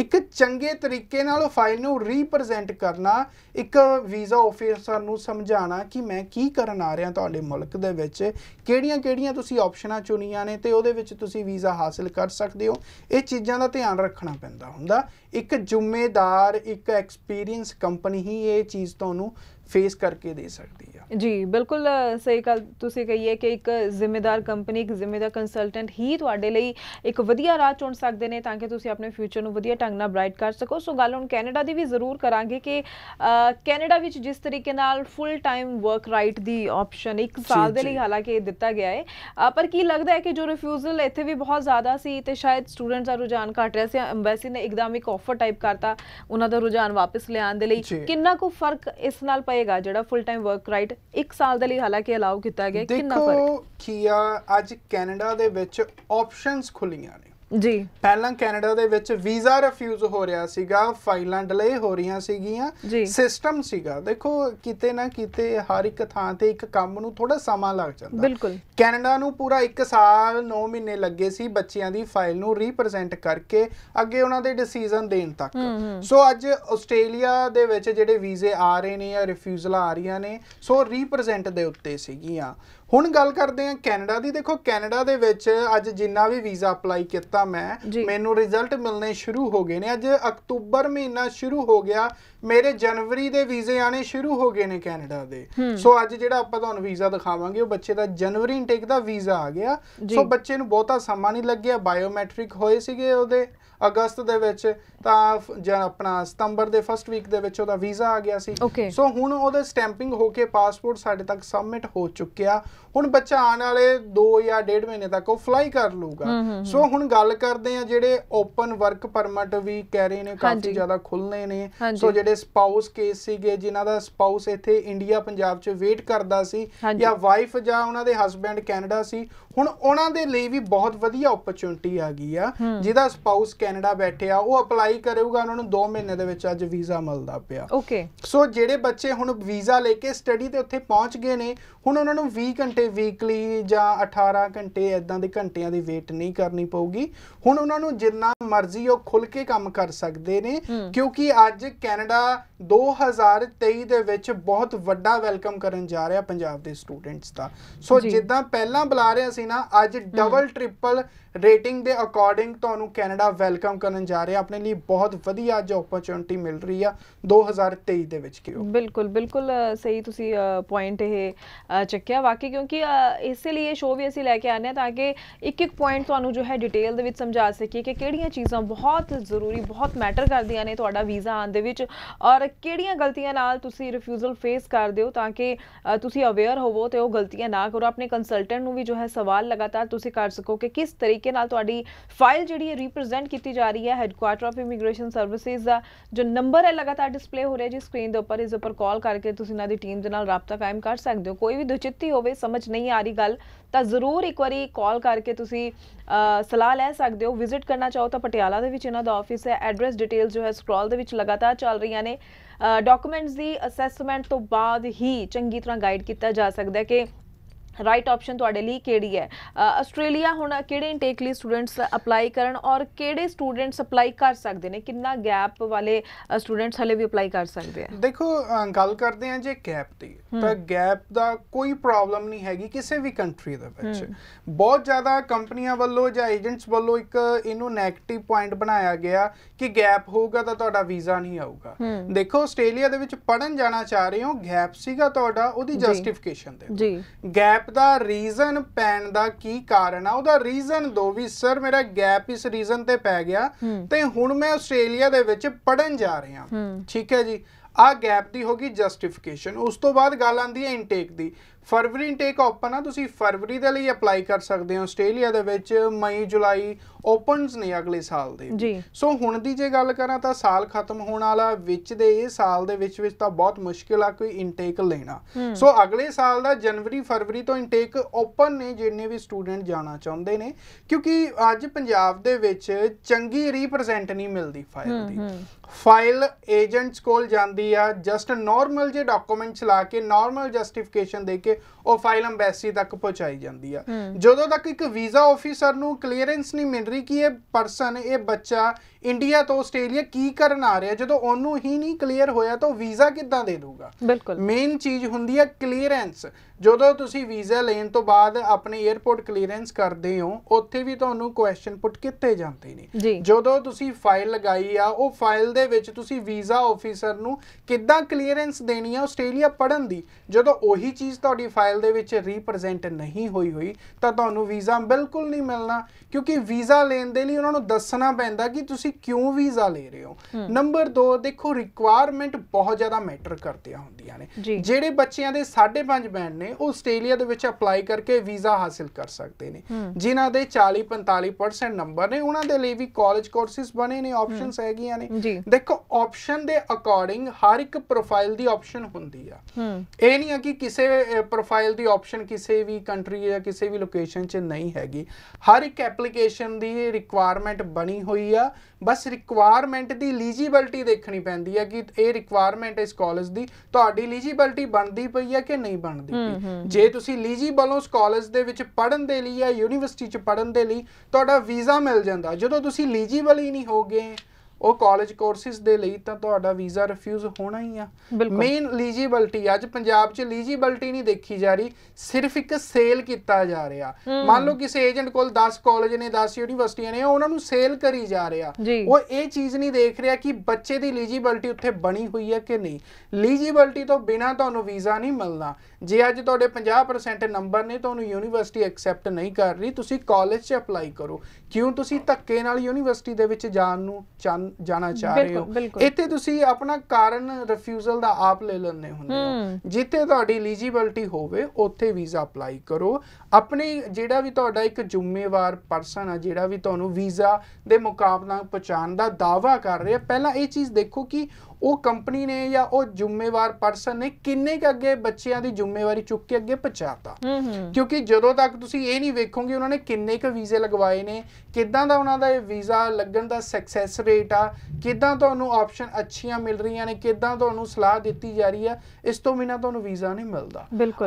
ਇੱਕ ਚੰਗੇ ਤਰੀਕੇ ਨਾਲ ਫਾਈਲ ਨੂੰ ਰੀਪ੍ਰেজੈਂਟ ਕਰਨਾ ਇੱਕ ਵੀਜ਼ਾ ਆਫੀਸਰ ਨੂੰ ਸਮਝਾਣਾ ਕਿ ਮੈਂ ਕੀ ਕਰਨ ਆ ਰਿਹਾ ਤੁਹਾਡੇ ਮੁਲਕ ਦੇ ਵਿੱਚ ਕਿਹੜੀਆਂ-ਕਿਹੜੀਆਂ ਤੁਸੀਂ ਆਪਸ਼ਨਾਂ ਚੁਣੀਆਂ ਨੇ ਤੇ ਉਹਦੇ ਵਿੱਚ ਤੁਸੀਂ ਵੀਜ਼ਾ ਹਾਸਲ ਕਰ ਸਕਦੇ ਹੋ ਇਹ ਚੀਜ਼ਾਂ ਦਾ ਧਿਆਨ ਰੱਖਣਾ ਪੈਂਦਾ ਹੁੰਦਾ ਇੱਕ ਜ਼ਿੰਮੇਦਾਰ ਇੱਕ ਐਕਸਪੀਰੀਅੰਸ ਕੰਪਨੀ ਹੀ ਇਹ ਚੀਜ਼ ਤੁਹਾਨੂੰ ਫੇਸ ਕਰਕੇ ਦੇ ਸਕਦੀ
ਆ ਜੀ ਬਿਲਕੁਲ ਸਹੀ ਗੱਲ ਤੁਸੀਂ ਕਹੀਏ ਕਿ ਇੱਕ ਜ਼ਿੰਮੇਦਾਰ ਕੰਪਨੀ ਇੱਕ ਜ਼ਿੰਮੇਦਾਰ ਕੰਸਲਟੈਂਟ ਹੀ ਤੁਹਾਡੇ ਲਈ ਇੱਕ ਵਧੀਆ ਰਾਹ ਚੁਣ ਸਕਦੇ ਨੇ ਤਾਂ ਕਿ ਤੁਸੀਂ ਆਪਣੇ ਫਿਊਚਰ ਨੂੰ ਵਧੀਆ ਢੰਗ ਨਾਲ ਬ੍ਰਾਈਟ ਕਰ ਸਕੋ ਸੋ ਗੱਲ ਹੁਣ ਕੈਨੇਡਾ ਦੀ ਵੀ ਜ਼ਰੂਰ ਕਰਾਂਗੇ ਕਿ ਕੈਨੇਡਾ ਵਿੱਚ ਜਿਸ ਤਰੀਕੇ ਨਾਲ ਫੁੱਲ ਟਾਈਮ ਵਰਕ ਰਾਈਟ ਦੀ ਆਪਸ਼ਨ ਇੱਕ ਸਾਲ ਦੇ ਲਈ ਹਾਲਾਂਕਿ ਦਿੱਤਾ ਗਿਆ ਹੈ ਪਰ ਕੀ ਲੱਗਦਾ ਹੈ ਕਿ ਜੋ ਰਿਫਿਊਜ਼ਲ ਇੱਥੇ ਵੀ ਬਹੁਤ ਜ਼ਿਆਦਾ ਸੀ ਤੇ ਸ਼ਾਇਦ ਸਟੂਡੈਂਟਸ ਦਾ ਰੁਝਾਨ ਘਟ ਰਿਹਾ ਸੀ ਐਮਬੈਸੀ ਨੇ ਇੱਕਦਮ ਇੱਕ ਆਫਰ ਟਾਈਪ ਕਰਤਾ ਉਹਨਾਂ ਦਾ ਰੁਝਾਨ ਵਾਪਸ ਲਿਆਉਣ ਦੇ ਲਈ ਕਿੰਨਾ ਕੁ ਫਰਕ ਇਸ ਨਾਲ ਰਹੇਗਾ ਜਿਹੜਾ ਫੁੱਲ ਟਾਈਮ ਵਰਕ ਰਾਈਟ 1 ਸਾਲ ਦੇ ਲਈ ਹਾਲਾਂਕਿ ਅਲਾਉ ਕੀਤਾ ਗਿਆ ਕਿੰਨਾ ਫਰਕ
ਦੇਖੋ ਕੀਆ ਅੱਜ ਕੈਨੇਡਾ ਦੇ ਵਿੱਚ ਆਪਸ਼ਨਸ ਖੁੱਲੀਆਂ ਜੀ ਪਹਿਲਾਂ ਕੈਨੇਡਾ ਦੇ ਵਿੱਚ ਵੀਜ਼ਾ ਰਿਫਿਊਜ਼ ਹੋ ਰਿਹਾ ਸੀਗਾ ਫਾਈਲਾਂ ਡਿਲੇ ਹੋ ਰਹੀਆਂ ਸੀਗੀਆਂ ਸਿਸਟਮ ਸੀਗਾ ਦੇਖੋ ਕਿਤੇ ਨਾ ਕਿਤੇ ਹਰ ਇੱਕ ਥਾਂ ਤੇ ਇੱਕ ਕੰਮ ਨੂੰ ਥੋੜਾ ਸਮਾਂ ਲੱਗ ਜਾਂਦਾ ਬਿਲਕੁਲ ਕੈਨੇਡਾ ਨੂੰ ਪੂਰਾ 1 ਸਾਲ 9 ਮਹੀਨੇ ਲੱਗੇ ਸੀ ਬੱਚਿਆਂ ਦੀ ਫਾਈਲ ਨੂੰ ਰੀਪ੍ਰੈਜ਼ੈਂਟ ਕਰਕੇ ਅੱਗੇ ਉਹਨਾਂ ਦੇ ਡਿਸੀਜਨ ਦੇਣ ਤੱਕ ਸੋ ਅੱਜ ਆਸਟ੍ਰੇਲੀਆ ਦੇ ਵਿੱਚ ਜਿਹੜੇ ਵੀਜ਼ੇ ਆ ਰਹੇ ਨੇ ਜਾਂ ਰਿਫਿਊਜ਼ਲ ਆ ਰਹੀਆਂ ਨੇ ਸੋ ਰੀਪ੍ਰੈਜ਼ੈਂਟ ਦੇ ਉੱਤੇ ਸੀਗੀਆਂ ਹੁਣ ਗੱਲ ਕਰਦੇ ਆ ਕੈਨੇਡਾ ਦੀ ਦੇਖੋ ਕੈਨੇਡਾ ਦੇ ਵਿੱਚ ਅੱਜ ਜਿੰਨਾ ਵੀ ਵੀਜ਼ਾ ਅਪਲਾਈ ਕੀਤਾ ਮੈਂ ਮੈਨੂੰ ਰਿਜ਼ਲਟ ਮਿਲਨੇ ਸ਼ੁਰੂ ਹੋ ਗਏ ਨੇ ਅੱਜ ਅਕਤੂਬਰ ਮਹੀਨਾ ਸ਼ੁਰੂ ਹੋ ਗਿਆ ਮੇਰੇ ਜਨਵਰੀ ਦੇ ਵੀਜ਼ੇ ਆਣੇ ਸ਼ੁਰੂ ਹੋ ਗਏ ਨੇ ਕੈਨੇਡਾ ਦੇ ਸੋ ਅੱਜ ਜਿਹੜਾ ਆਪਾਂ ਤੁਹਾਨੂੰ ਵੀਜ਼ਾ ਦਿਖਾਵਾਂਗੇ ਉਹ ਬੱਚੇ ਦਾ ਜਨਵਰੀ ਇਨਟੇਕ ਦਾ ਵੀਜ਼ਾ ਆ ਗਿਆ ਸੋ ਬੱਚੇ ਨੂੰ ਬਹੁਤਾ ਸਮਾਂ ਨਹੀਂ ਲੱਗਿਆ ਬਾਇਓਮੈਟ੍ਰਿਕ ਹੋਏ ਸੀਗੇ ਉਹਦੇ ਅਗਸਤ ਦੇ ਵਿੱਚ ਤਾਂ ਜਾਂ ਆਪਣਾ ਸਤੰਬਰ ਦੇ ਫਰਸਟ ਵੀਕ ਦੇ ਵਿੱਚ ਉਹਦਾ ਵੀਜ਼ਾ ਆ ਗਿਆ ਸੀ ਸੋ ਹੁਣ ਉਹਦੇ ਸਟੈਂਪਿੰਗ ਹੋ ਕੇ ਪਾਸਪੋਰਟ ਸਾਡੇ ਤੱਕ ਸਬਮਿਟ ਹੋ ਚੁੱਕਿਆ ਹੁਣ ਬੱਚਾ ਆਉਣ ਵਾਲੇ 2 ਜਾਂ 1.5 ਮਹੀਨੇ ਤੱਕ ਉਹ ਫਲਾਈ ਕਰ ਲੂਗਾ ਸੋ ਹੁਣ ਗੱਲ ਕਰਦੇ ਆ ਜਿਹੜੇ ਓਪਨ ਵਰਕ ਪਰਮਿਟ ਵੀ ਕਹਿ ਰਹੇ ਨੇ ਕਾਫੀ ਜ਼ਿਆਦਾ ਖੁੱਲਨੇ ਨੇ ਸੋ ਜਿਹੜੇ ਸਪਾਊਸ ਕੇਸ ਸੀਗੇ ਜਿਨ੍ਹਾਂ ਦਾ ਸਪਾਊਸ ਇੱਥੇ ਇੰਡੀਆ ਪੰਜਾਬ 'ਚ ਵੇਟ ਕਰਦਾ ਸੀ ਜਾਂ ਵਾਈਫ ਜਾਂ ਉਹਨਾਂ ਦੇ ਹਸਬੰਡ ਕੈਨੇਡਾ ਸੀ ਹੁਣ ਉਹਨਾਂ ਦੇ ਲਈ ਵੀ ਬਹੁਤ ਵਧੀਆ ਓਪਰਚੁਨਿਟੀ ਆ ਗਈ ਆ ਜਿਹਦਾ ਸਪਾਊਸ ਕੈਨੇਡਾ ਬੈਠੇ ਆ ਉਹ ਅਪਲਾਈ ਕਰੇਗਾ ਉਹਨਾਂ ਨੂੰ 2 ਮਹੀਨੇ ਦੇ ਵਿੱਚ ਅੱਜ ਵੀਜ਼ਾ ਮਿਲਦਾ ਪਿਆ ਓਕੇ ਸੋ ਜਿਹੜੇ ਬੱਚੇ ਹੁਣ ਵੀਜ਼ਾ ਲੈ ਕੇ ਸਟੱਡੀ ਤੇ ਉੱਥੇ ਪਹੁੰਚ ਗਏ ਨੇ ਹੁਣ ਉਹਨਾਂ ਨੂੰ 20 ਘੰਟੇ ਵੀਕਲੀ ਜਾਂ 18 ਘੰਟੇ ਇਦਾਂ ਦੇ ਘੰਟਿਆਂ ਦੀ ਵੇਟ ਨਹੀਂ ਕਰਨੀ ਪਊਗੀ ਹੁਣ ਉਹਨਾਂ ਨੂੰ ਜਿੰਨਾ ਮਰਜ਼ੀ ਉਹ ਖੁੱਲ ਕੇ ਕੰਮ ਕਰ ਸਕਦੇ ਨੇ ਕਿਉਂਕਿ ਅੱਜ ਕੈਨੇਡਾ 2023 ਦੇ ਵਿੱਚ ਬਹੁਤ ਵੱਡਾ ਵੈਲਕਮ ਕਰਨ ਜਾ ਰਿਹਾ ਪੰਜਾਬ ਦੇ ਸਟੂਡੈਂਟਸ ਦਾ ਸੋ ਜਿੱਦਾਂ ਪਹਿਲਾਂ ਬੁਲਾ ਰਿਹਾ ਸੀ ਨਾ ਅੱਜ ਡਬਲ ਟ੍ਰਿਪਲ ਰੇਟਿੰਗ ਦੇ ਅਕੋਰਡਿੰਗ ਤੁਹਾਨੂੰ ਕੈਨੇਡਾ ਵੈਲਕਮ ਕਰਨ ਜਾ ਰਿਹਾ ਆਪਣੇ ਲਈ ਬਹੁਤ ਵਧੀਆ ਜੋ ਓਪਰਚ्युनिटी ਮਿਲ ਰਹੀ ਆ 2023 ਦੇ ਵਿੱਚ ਕਿਉਂ
ਬਿਲਕੁਲ ਬਿਲਕੁਲ ਸਹੀ ਤੁਸੀਂ ਪੁਆਇੰਟ ਇਹ ਚੱਕਿਆ ਵਾਕਈ ਕਿਉਂਕਿ ਇਸੇ ਲਈ ਇਹ ਸ਼ੋਅ ਵੀ ਅਸੀਂ ਲੈ ਕੇ ਆਨੇ ਆ ਤਾਂ ਕਿ ਇੱਕ ਇੱਕ ਪੁਆਇੰਟ ਤੁਹਾਨੂੰ ਜੋ ਹੈ ਡਿਟੇਲ ਦੇ ਵਿੱਚ ਸਮਝਾ ਸਕੀਏ ਕਿ ਕਿਹੜੀਆਂ ਚੀਜ਼ਾਂ ਬਹੁਤ ਜ਼ਰੂਰੀ ਬਹੁਤ ਮੈਟਰ ਕਰਦੀਆਂ ਨੇ ਤੁਹਾਡਾ ਵੀਜ਼ਾ ਆਉਣ ਦੇ ਵਿੱਚ ਔਰ ਕਿਹੜੀਆਂ ਗਲਤੀਆਂ ਨਾਲ ਤੁਸੀਂ ਰਿਫਿਊਜ਼ਲ ਫੇਸ ਕਰਦੇ ਹੋ ਤਾਂ ਕਿ ਤੁਸੀਂ ਅਵੇਅਰ ਹੋਵੋ ਤੇ ਉਹ ਗਲਤੀਆਂ ਨਾ ਕਰੋ ਆਪਣੇ ਕੰਸਲਟੈਂਟ ਨੂੰ ਵੀ ਜੋ ਹੈ ਸਵਾਲ ਲਗਾਤਾਰ ਤੁਸੀਂ ਕਰ ਸਕੋ ਕਿ ਕਿਸ ਤਰੀਕੇ ਨਾਲ ਤੁਹਾਡੀ ਫਾਈਲ ਜਿਹੜੀ ਹੈ ਰਿਪਰੈਜ਼ੈਂਟ ਕੀਤੀ ਜਾ ਰਹੀ ਹੈ ਹੈੱਡਕੁਆਟਰ ਆਫ ਇਮੀਗ੍ਰੇਸ਼ਨ ਸਰਵਿਸਿਜ਼ ਦਾ ਜੋ ਨੰਬਰ ਹੈ ਲਗਾਤਾਰ ਡਿਸਪਲੇ ਹੋ ਰਿਹਾ ਜੀ ਸਕਰੀਨ ਦੇ ਉੱਪਰ ਇਸ ਉੱਪਰ ਕਾਲ ਕਰਕੇ ਤੁਸੀਂ ਇਹਨਾਂ ਦੀ ਟੀਮ ਦੇ ਨਾਲ ਰਾਬਤਾ ਕਾਇਮ ਕਰ ਸਕਦੇ ਹੋ ਕੋਈ ਵੀ ਦੁਚਿੱਤੀ ਹੋਵੇ ਸਮਝ ਨਹੀਂ ਆ ਰਹੀ ਗੱਲ ਤਾਂ ਜ਼ਰੂਰ ਇੱਕ ਵਾਰੀ ਕਾਲ ਕਰਕੇ ਤੁਸੀਂ ਸਲਾਹ ਲੈ ਸਕਦੇ ਹੋ ਵਿਜ਼ਿਟ ਕਰਨਾ ਚਾਹੋ ਤਾਂ ਪਟਿਆਲਾ ਦੇ ਵਿੱਚ ਇਹਨਾਂ ਦਾ ਆਫਿਸ ਹੈ ਐਡਰੈਸ ਡਿਟੇਲਸ ਜੋ ਹੈ ਸਕਰੋਲ ਦੇ ਵਿੱਚ ਲਗਾਤਾਰ ਚੱਲ ਰਹੀਆਂ ਨੇ ਡਾਕੂਮੈਂਟਸ ਦੀ ਅਸੈਸਮੈਂਟ ਤੋਂ ਬਾਅਦ ਹੀ ਚੰਗੀ ਤਰ੍ਹਾਂ ਗਾਈਡ ਕੀਤਾ ਜਾ ਸਕਦਾ ਹੈ ਕਿ ਰਾਈਟ ਆਪਸ਼ਨ ਤੁਹਾਡੇ ਲਈ ਕਿਹੜੀ ਹੈ ਆਸਟ੍ਰੇਲੀਆ ਹੁਣ ਕਿਹੜੇ ਇਨਟੇਕ ਲਈ ਸਟੂਡੈਂਟਸ ਅਪਲਾਈ ਕਰਨ ਔਰ ਕਿਹੜੇ ਸਟੂਡੈਂਟਸ ਅਪਲਾਈ ਕਰ ਸਕਦੇ ਨੇ ਕਿੰਨਾ ਗੈਪ ਵਾਲੇ ਸਟੂਡੈਂਟਸ ਹਲੇ ਵੀ ਅਪਲਾਈ ਕਰ ਸਕਦੇ ਆ
ਦੇਖੋ ਗੱਲ ਕਰਦੇ ਆ ਜੇ ਗੈਪ ਦੀ ਤਾਂ ਗੈਪ ਦਾ ਕੋਈ ਪ੍ਰੋਬਲਮ ਨਹੀਂ ਹੈਗੀ ਕਿਸੇ ਵੀ ਕੰਟਰੀ ਦੇ ਵਿੱਚ ਬਹੁਤ ਜ਼ਿਆਦਾ ਕੰਪਨੀਆਂ ਵੱਲੋਂ ਜਾਂ ਏਜੰਟਸ ਵੱਲੋਂ ਇੱਕ ਇਹਨੂੰ 네ਗੇਟਿਵ ਪੁਆਇੰਟ ਬਣਾਇਆ ਗਿਆ ਕਿ ਗੈਪ ਹੋਊਗਾ ਤਾਂ ਤੁਹਾਡਾ ਵੀਜ਼ਾ ਨਹੀਂ ਆਊਗਾ ਦੇਖੋ ਆਸਟ੍ਰੇਲੀਆ ਦੇ ਵਿੱਚ ਪੜਨ ਜਾਣਾ ਚਾਹ ਰਹੇ ਹੋ ਗੈਪ ਸੀਗਾ ਤੁਹਾਡਾ ਉਹਦੀ ਜਸਟੀਫਿਕੇਸ਼ਨ ਦੇ ਜੀ ਗੈਪ ਗੈਪ ਦਾ ਰੀਜ਼ਨ ਪੈਣ ਦਾ ਕੀ ਕਾਰਨ ਆ ਉਹਦਾ ਰੀਜ਼ਨ ਦੋ ਵੀ ਸਰ ਮੇਰਾ ਗੈਪ ਇਸ ਰੀਜ਼ਨ ਤੇ ਪੈ ਗਿਆ ਤੇ ਹੁਣ ਮੈਂ ਆਸਟ੍ਰੇਲੀਆ ਦੇ ਵਿੱਚ ਪੜਨ ਜਾ ਰਿਹਾ ਠੀਕ ਹੈ ਜੀ ਆ ਗੈਪ ਦੀ ਹੋਗੀ ਜਸਟੀਫਿਕੇਸ਼ਨ ਉਸ ਤੋਂ ਬਾਅਦ ਗੱਲ ਆਂਦੀ ਹੈ ਇਨਟੇਕ ਦੀ ਫਰਵਰੀ ਇਨਟੇਕ ਓਪਨ ਆ ਤੁਸੀਂ ਫਰਵਰੀ ਦੇ ਲਈ ਅਪਲਾਈ ਕਰ ਸਕਦੇ ਹੋ ਆਸਟ੍ਰੇਲੀਆ ਦੇ ਵਿੱਚ ਮਈ ਜੁਲਾਈ ਓਪਨਸ ਨੇ ਅਗਲੇ ਸਾਲ ਦੇ ਸੋ ਹੁਣ ਦੀ ਜੇ ਗੱਲ ਕਰਾਂ ਤਾਂ ਸਾਲ ਖਤਮ ਹੋਣ ਵਾਲਾ ਵਿੱਚ ਦੇ ਇਹ ਸਾਲ ਦੇ ਵਿੱਚ ਵਿੱਚ ਤਾਂ ਬਹੁਤ ਮੁਸ਼ਕਿਲ ਆ ਕੋਈ ਇਨਟੇਕ ਲੈਣਾ ਸੋ ਅਗਲੇ ਸਾਲ ਦਾ ਜਨਵਰੀ ਫਰਵਰੀ ਤੋਂ ਇਨਟੇਕ ਓਪਨ ਨੇ ਜਿੰਨੇ ਵੀ ਸਟੂਡੈਂਟ ਜਾਣਾ ਚਾਹੁੰਦੇ ਨੇ ਕਿਉਂਕਿ ਅੱਜ ਪੰਜਾਬ ਦੇ ਵਿੱਚ ਚੰਗੀ ਰੀਪ੍ਰੈਜ਼ੈਂਟ ਨਹੀਂ ਮਿਲਦੀ ਫਾਈਲ ਦੀ ਫਾਈਲ ਏਜੰਟਸ ਕੋਲ ਜਾਂਦੀ ਆ ਜਸਟ ਨਾਰਮਲ ਜੇ ਡਾਕੂਮੈਂਟਸ ਲਾ ਕੇ ਨਾਰਮਲ ਜਸਟੀਫਿਕੇਸ਼ਨ ਦੇ ਕੇ ਉਹ ਫਾਈਲ ਐਮਬੈਸੀ ਤੱਕ ਪਹੁੰਚਾਈ ਜਾਂਦੀ ਆ ਜਦੋਂ ਤੱਕ ਇੱਕ ਵੀਜ਼ਾ ਆਫੀਸਰ ਨੂੰ ਕਲੀਅਰੈਂਸ ਨਹੀਂ ਮਿਲ ਰਹੀ ਕਿ ਇਹ ਪਰਸਨ ਇਹ ਬੱਚਾ ਇੰਡੀਆ ਤੋਂ ਆਸਟ੍ਰੇਲੀਆ ਕੀ ਕਰਨ ਆ ਰਿਹਾ ਜਦੋਂ ਉਹਨੂੰ ਹੀ ਨਹੀਂ ਕਲੀਅਰ ਹੋਇਆ ਤਾਂ ਵੀਜ਼ਾ ਕਿੱਦਾਂ ਦੇ ਦੂਗਾ ਮੇਨ ਚੀਜ਼ ਹੁੰਦੀ ਹੈ ਕਲੀਅਰੈਂਸ ਜਦੋਂ ਤੁਸੀਂ ਵੀਜ਼ਾ ਲੈਣ ਤੋਂ ਬਾਅਦ ਆਪਣੇ 에ਅਰਪੋਰਟ ਕਲੀਅਰੈਂਸ ਕਰਦੇ ਹੋ ਉੱਥੇ ਵੀ ਤੁਹਾਨੂੰ ਕੁਐਸਚਨ ਪੁੱਟ ਕਿਤੇ ਜਾਂਦੇ ਨੇ ਜਦੋਂ ਤੁਸੀਂ ਫਾਈਲ ਲਗਾਈ ਆ ਉਹ ਫਾਈਲ ਦੇ ਵਿੱਚ ਤੁਸੀਂ ਵੀਜ਼ਾ ਆਫੀਸਰ ਨੂੰ ਕਿੱਦਾਂ ਕਲੀਅਰੈਂਸ ਦੇਣੀ ਆ ਆਸਟ੍ਰੇਲੀਆ ਪੜਨ ਦੀ ਜਦੋਂ ਉਹੀ ਚੀਜ਼ ਤੁਹਾਡੀ ਫਾਈਲ ਦੇ ਵਿੱਚ ਰਿਪਰੈਜ਼ੈਂਟ ਨਹੀਂ ਹੋਈ ਹੋਈ ਤਾਂ ਤੁਹਾਨੂੰ ਵੀਜ਼ਾ ਬਿਲਕੁਲ ਨਹੀਂ ਮਿਲਣਾ ਕਿਉਂਕਿ ਵੀਜ਼ਾ ਵੀਜ਼ਾ ਲੈਣ ਦੇ ਲਈ ਉਹਨਾਂ ਨੂੰ ਦੱਸਣਾ ਪੈਂਦਾ ਕਿ ਤੁਸੀਂ ਕਿਉਂ ਵੀਜ਼ਾ ਲੈ ਰਹੇ ਹੋ ਨੰਬਰ 2 ਦੇਖੋ ਰਿਕੁਆਇਰਮੈਂਟ ਬਹੁਤ ਜ਼ਿਆਦਾ ਮੈਟਰ ਕਰਦੀਆਂ ਹੁੰਦੀਆਂ ਨੇ ਜਿਹੜੇ ਬੱਚਿਆਂ ਦੇ 5.5 ਬੈਂਡ ਨੇ ਉਹ ਆਸਟ੍ਰੇਲੀਆ ਦੇ ਵਿੱਚ ਅਪਲਾਈ ਕਰਕੇ ਵੀਜ਼ਾ ਹਾਸਲ ਕਰ ਸਕਦੇ ਨੇ ਜਿਨ੍ਹਾਂ ਦੇ 40 45% ਨੰਬਰ ਨੇ ਉਹਨਾਂ ਦੇ ਲਈ ਵੀ ਕਾਲਜ ਕੋਰਸਿਸ ਬਣੇ ਨੇ ਆਪਸ਼ਨਸ ਹੈਗੀਆਂ ਨੇ ਦੇਖੋ ਆਪਸ਼ਨ ਦੇ ਅਕੋਰਡਿੰਗ ਹਰ ਇੱਕ ਪ੍ਰੋਫਾਈਲ ਦੀ ਆਪਸ਼ਨ ਹੁੰਦੀ ਆ ਇਹ ਨਹੀਂ ਆ ਕਿ ਕਿਸੇ ਪ੍ਰੋਫਾਈਲ ਦੀ ਆਪਸ਼ਨ ਕਿਸੇ ਵੀ ਕੰਟਰੀ ਜਾਂ ਕਿਸੇ ਵੀ ਲੋਕੇਸ਼ਨ 'ਚ ਨਹੀਂ ਹੈਗੀ ਹਰ ਇੱਕ ਐਪਲੀਕੇਸ਼ਨ ਦੀ ਦੀ ਰਿਕੁਆਇਰਮੈਂਟ ਬਣੀ ਹੋਈ ਆ ਬਸ ਰਿਕੁਆਇਰਮੈਂਟ ਦੀ ਐਲੀਜੀਬਿਲਟੀ ਦੇਖਣੀ ਪੈਂਦੀ ਆ ਕਿ ਇਹ ਰਿਕੁਆਇਰਮੈਂਟ ਇਸ ਕਾਲਜ ਦੀ ਤੁਹਾਡੀ ਐਲੀਜੀਬਿਲਟੀ ਬਣਦੀ ਪਈ ਆ ਕਿ ਨਹੀਂ ਬਣਦੀ ਪਈ ਜੇ ਤੁਸੀਂ ਐਲੀਜੀਬਲ ਹੋ ਉਸ ਕਾਲਜ ਦੇ ਵਿੱਚ ਪੜਨ ਦੇ ਲਈ ਜਾਂ ਯੂਨੀਵਰਸਿਟੀ 'ਚ ਪੜਨ ਦੇ ਲਈ ਤੁਹਾਡਾ ਵੀਜ਼ਾ ਮਿਲ ਜਾਂਦਾ ਜਦੋਂ ਤੁਸੀਂ ਐਲੀਜੀਬਲ ਹੀ ਨਹੀਂ ਹੋਗੇ ਉਹ ਕਾਲਜ ਕੋਰਸਿਸ ਦੇ ਲਈ ਤਾਂ ਤੁਹਾਡਾ ਵੀਜ਼ਾ ਰਿਫਿਊਜ਼ ਹੋਣਾ ਹੀ ਆ ਮੇਨ ਲੀਜੀਬਿਲਟੀ ਅੱਜ ਪੰਜਾਬ 'ਚ ਲੀਜੀਬਿਲਟੀ ਨਹੀਂ ਦੇਖੀ ਜਾ ਰਹੀ ਸਿਰਫ ਇੱਕ ਸੇਲ ਕੀਤਾ ਜਾ ਰਿਹਾ ਮੰਨ ਲਓ ਕਿਸੇ ਏਜੰਟ ਕੋਲ 10 ਕਾਲਜ ਨੇ 10 ਯੂਨੀਵਰਸਿਟੀਆਂ ਨੇ ਉਹਨਾਂ ਨੂੰ ਸੇਲ ਕਰੀ ਜਾ ਰਿਹਾ ਉਹ ਇਹ ਚੀਜ਼ ਨਹੀਂ ਦੇਖ ਰਿਹਾ ਕਿ ਬੱਚੇ ਦੀ ਲੀਜੀਬਿਲਟੀ ਉੱਥੇ ਬਣੀ ਹੋਈ ਹੈ ਕਿ ਨਹੀਂ ਲੀਜੀਬਿਲਟੀ ਤੋਂ ਬਿਨਾ ਤੁਹਾਨੂੰ ਵੀਜ਼ਾ ਨਹੀਂ ਮਿਲਦਾ ਜੇ ਅੱਜ ਤੁਹਾਡੇ 50% ਨੰਬਰ ਨੇ ਤੁਹਾਨੂੰ ਯੂਨੀਵਰਸਿਟੀ ਐਕਸੈਪਟ ਨਹੀਂ ਕਰ ਰਹੀ ਤੁਸੀਂ ਕਾਲਜ 'ਚ ਅਪਲਾਈ ਕਰੋ ਕਿਉਂ ਤੁਸੀਂ ਧੱਕੇ ਨਾਲ ਯੂਨੀਵਰਸਿਟੀ ਦੇ ਵਿੱਚ ਜਾਣ ਨੂੰ ਜਾਣਾ ਚਾਹ ਰਹੇ ਹੋ ਇੱਥੇ ਤੁਸੀਂ ਆਪਣਾ ਕਾਰਨ ਰਿਫਿਊਜ਼ਲ ਦਾ ਆਪ ਲੈ ਲੈਣੇ ਹੁੰਦੇ ਹੋ ਜਿੱਥੇ ਤੁਹਾਡੀ ਐਲੀਜੀਬਿਲਟੀ ਹੋਵੇ ਉੱਥੇ ਵੀਜ਼ਾ ਅਪਲਾਈ ਕਰੋ ਆਪਣੇ ਜਿਹੜਾ ਵੀ ਤੁਹਾਡਾ ਇੱਕ ਜ਼ਿੰਮੇਵਾਰ ਪਰਸਨ ਆ ਜਿਹੜਾ ਵੀ ਤੁਹਾਨੂੰ ਵੀਜ਼ਾ ਦੇ ਮੁਕਾਬਲਾ ਪਛਾਣ ਦਾ ਦਾਵਾ ਕਰ ਰਿਹਾ ਪਹਿਲਾਂ ਇਹ ਚੀਜ਼ ਦੇਖੋ ਕਿ ਉਹ ਕੰਪਨੀ ਨੇ ਜਾਂ ਉਹ ਜ਼ਿੰਮੇਵਾਰ ਪਰਸਨ ਨੇ ਕਿੰਨੇ ਕ ਅੱਗੇ ਬੱਚਿਆਂ ਦੀ ਜ਼ਿੰਮੇਵਾਰੀ ਚੁੱਕ ਕੇ ਅੱਗੇ ਪਹੁੰਚਾਤਾ ਕਿਉਂਕਿ ਜਦੋਂ ਤੱਕ ਤੁਸੀਂ ਇਹ ਨਹੀਂ ਵੇਖੋਗੇ ਉਹਨਾਂ ਨੇ ਕਿੰਨੇ ਕ ਵੀਜ਼ੇ ਲਗਵਾਏ ਨੇ ਕਿੱਦਾਂ ਦਾ ਉਹਨਾਂ ਦਾ ਇਹ ਵੀਜ਼ਾ ਲੱਗਣ ਦਾ ਸਕਸੈਸ ਰੇਟ ਆ ਕਿੱਦਾਂ ਤੁਹਾਨੂੰ ਆਪਸ਼ਨ ਅੱਛੀਆਂ ਮਿਲ ਰਹੀਆਂ ਨੇ ਕਿੱਦਾਂ ਤੁਹਾਨੂੰ ਸਲਾਹ ਦਿੱਤੀ ਜਾ ਰਹੀ ਆ ਇਸ ਤੋਂ ਬਿਨਾ ਤੁਹਾਨੂੰ ਵੀਜ਼ਾ ਨਹੀਂ ਮਿਲਦਾ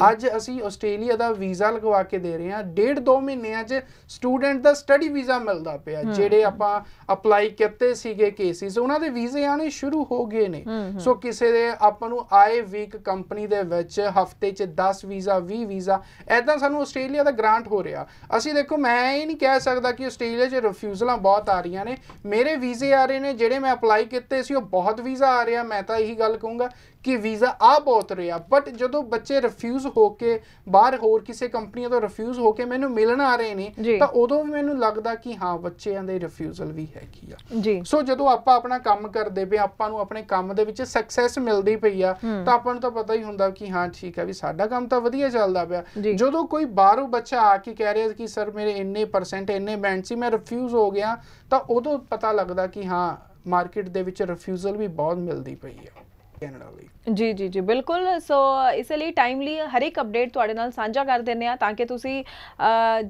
ਅੱਜ ਅਸੀਂ ਆਸਟ੍ਰੇਲੀਆ ਦਾ ਵੀਜ਼ਾ ਲਗਵਾ ਕੇ ਦੇ ਰਹੇ ਹਾਂ ਡੇਢ ਦੋ ਮਹੀਨਿਆਂ 'ਚ ਸਟੂਡੈਂਟ ਦਾ ਸਟੱਡੀ ਵੀਜ਼ਾ ਮਿਲਦਾ ਪਿਆ ਜਿਹੜੇ ਆਪਾਂ ਅਪਲਾਈ ਕੀਤੇ ਸੀਗੇ ਕੇਸਿਸ ਉਹਨਾਂ ਦੇ ਵੀਜ਼ੇ ਆਣੇ ਸ਼ੁਰੂ ਹੋ ਗਏ ਨੇ ਸੋ ਕਿਸੇ ਦੇ ਆਪਾਂ ਨੂੰ ਆਏ ਵੀਕ ਕੰਪਨੀ ਦੇ ਵਿੱਚ ਹਫਤੇ 'ਚ 10 ਵੀਜ਼ਾ 20 ਵੀਜ਼ਾ ਐਦਾਂ ਸਾਨੂੰ ਆਸਟ੍ਰੇਲੀਆ ਦਾ ਗ੍ਰਾਂਟ ਹੋ ਰਿਹਾ ਅਸੀਂ ਦੇਖੋ ਮੈਂ ਇਹ ਨਹੀਂ ਕਹਿ ਸਕਦਾ ਕਿ ਆਸਟ੍ਰੇਲੀਆ ਆਸਟ੍ਰੇਲੀਆ 'ਚ ਰਿਫਿਊਜ਼ਲਾਂ ਬਹੁਤ ਆ ਰਹੀਆਂ ਨੇ ਮੇਰੇ ਵੀਜ਼ੇ ਆ ਰਹੇ ਨੇ ਜਿਹੜੇ ਮੈਂ ਅਪਲਾਈ ਕੀਤੇ ਸੀ ਉਹ ਬਹੁਤ ਵੀਜ਼ਾ ਆ ਰਿਹਾ ਮੈਂ ਤਾਂ ਇਹੀ ਗੱਲ ਕਹੂੰਗਾ ਕਿ ਵੀਜ਼ਾ ਆ ਬਹੁਤ ਰਿਹਾ ਬਟ ਜਦੋਂ ਬੱਚੇ ਰਿਫਿਊਜ਼ ਹੋ ਕੇ ਬਾਹਰ ਹੋਰ ਕਿਸੇ ਕੰਪਨੀਆਂ ਤੋਂ ਰਿਫਿਊਜ਼ ਹੋ ਕੇ ਮੈਨੂੰ ਮਿਲਣ ਆ ਰਹੇ ਨੇ ਤਾਂ ਉਦੋਂ ਵੀ ਮੈਨੂੰ ਲੱਗਦਾ ਕਿ ਹਾਂ ਬੱਚਿਆਂ ਦੇ ਰਿਫਿਊਜ਼ਲ ਵੀ ਹੈਗੀ ਆ ਸੋ ਜਦੋਂ ਆਪਾਂ ਆਪਣਾ ਕੰਮ ਕਰਦੇ ਪਏ ਆਪਾਂ ਨੂੰ ਆਪਣੇ ਕੰਮ ਦੇ ਵਿੱਚ ਸਕਸੈਸ ਮਿਲਦੀ ਪਈ ਆ ਤਾਂ ਆਪਾਂ ਨੂੰ ਤਾਂ ਪਤਾ ਹੀ ਹੁੰਦਾ ਕਿ ਹਾਂ ਠੀਕ ਆ ਵੀ ਸਾਡਾ ਕੰਮ ਤਾਂ ਵਧੀਆ ਚੱਲਦਾ ਪਿਆ ਜਦੋਂ ਕੋਈ ਬਾਹਰੋਂ ਬੱਚਾ ਆ ਕੇ ਕਹਿ ਰਿਹਾ ਕਿ ਸਰ ਮੇਰੇ ਇੰਨੇ ਪਰਸੈਂਟ ਇੰਨੇ ਬੈਂਡ ਸੀ ਮੈਂ ਰਿਫਿਊਜ਼ ਹੋ ਗਿਆ ਤਾਂ ਉਦੋਂ ਪਤਾ ਲੱਗਦਾ ਕਿ ਹਾਂ ਮਾਰਕੀਟ ਦੇ ਵਿੱਚ ਰਿਫਿਊਜ਼ਲ ਵੀ ਬਹੁਤ ਮਿਲਦੀ ਪਈ ਆ ਕੈਨੇਡਾ ਲਈ
ਜੀ ਜੀ ਜੀ ਬਿਲਕੁਲ ਸੋ ਇਸ ਲਈ ਟਾਈਮਲੀ ਹਰ ਇੱਕ ਅਪਡੇਟ ਤੁਹਾਡੇ ਨਾਲ ਸਾਂਝਾ ਕਰ ਦਿੰਨੇ ਆ ਤਾਂ ਕਿ ਤੁਸੀਂ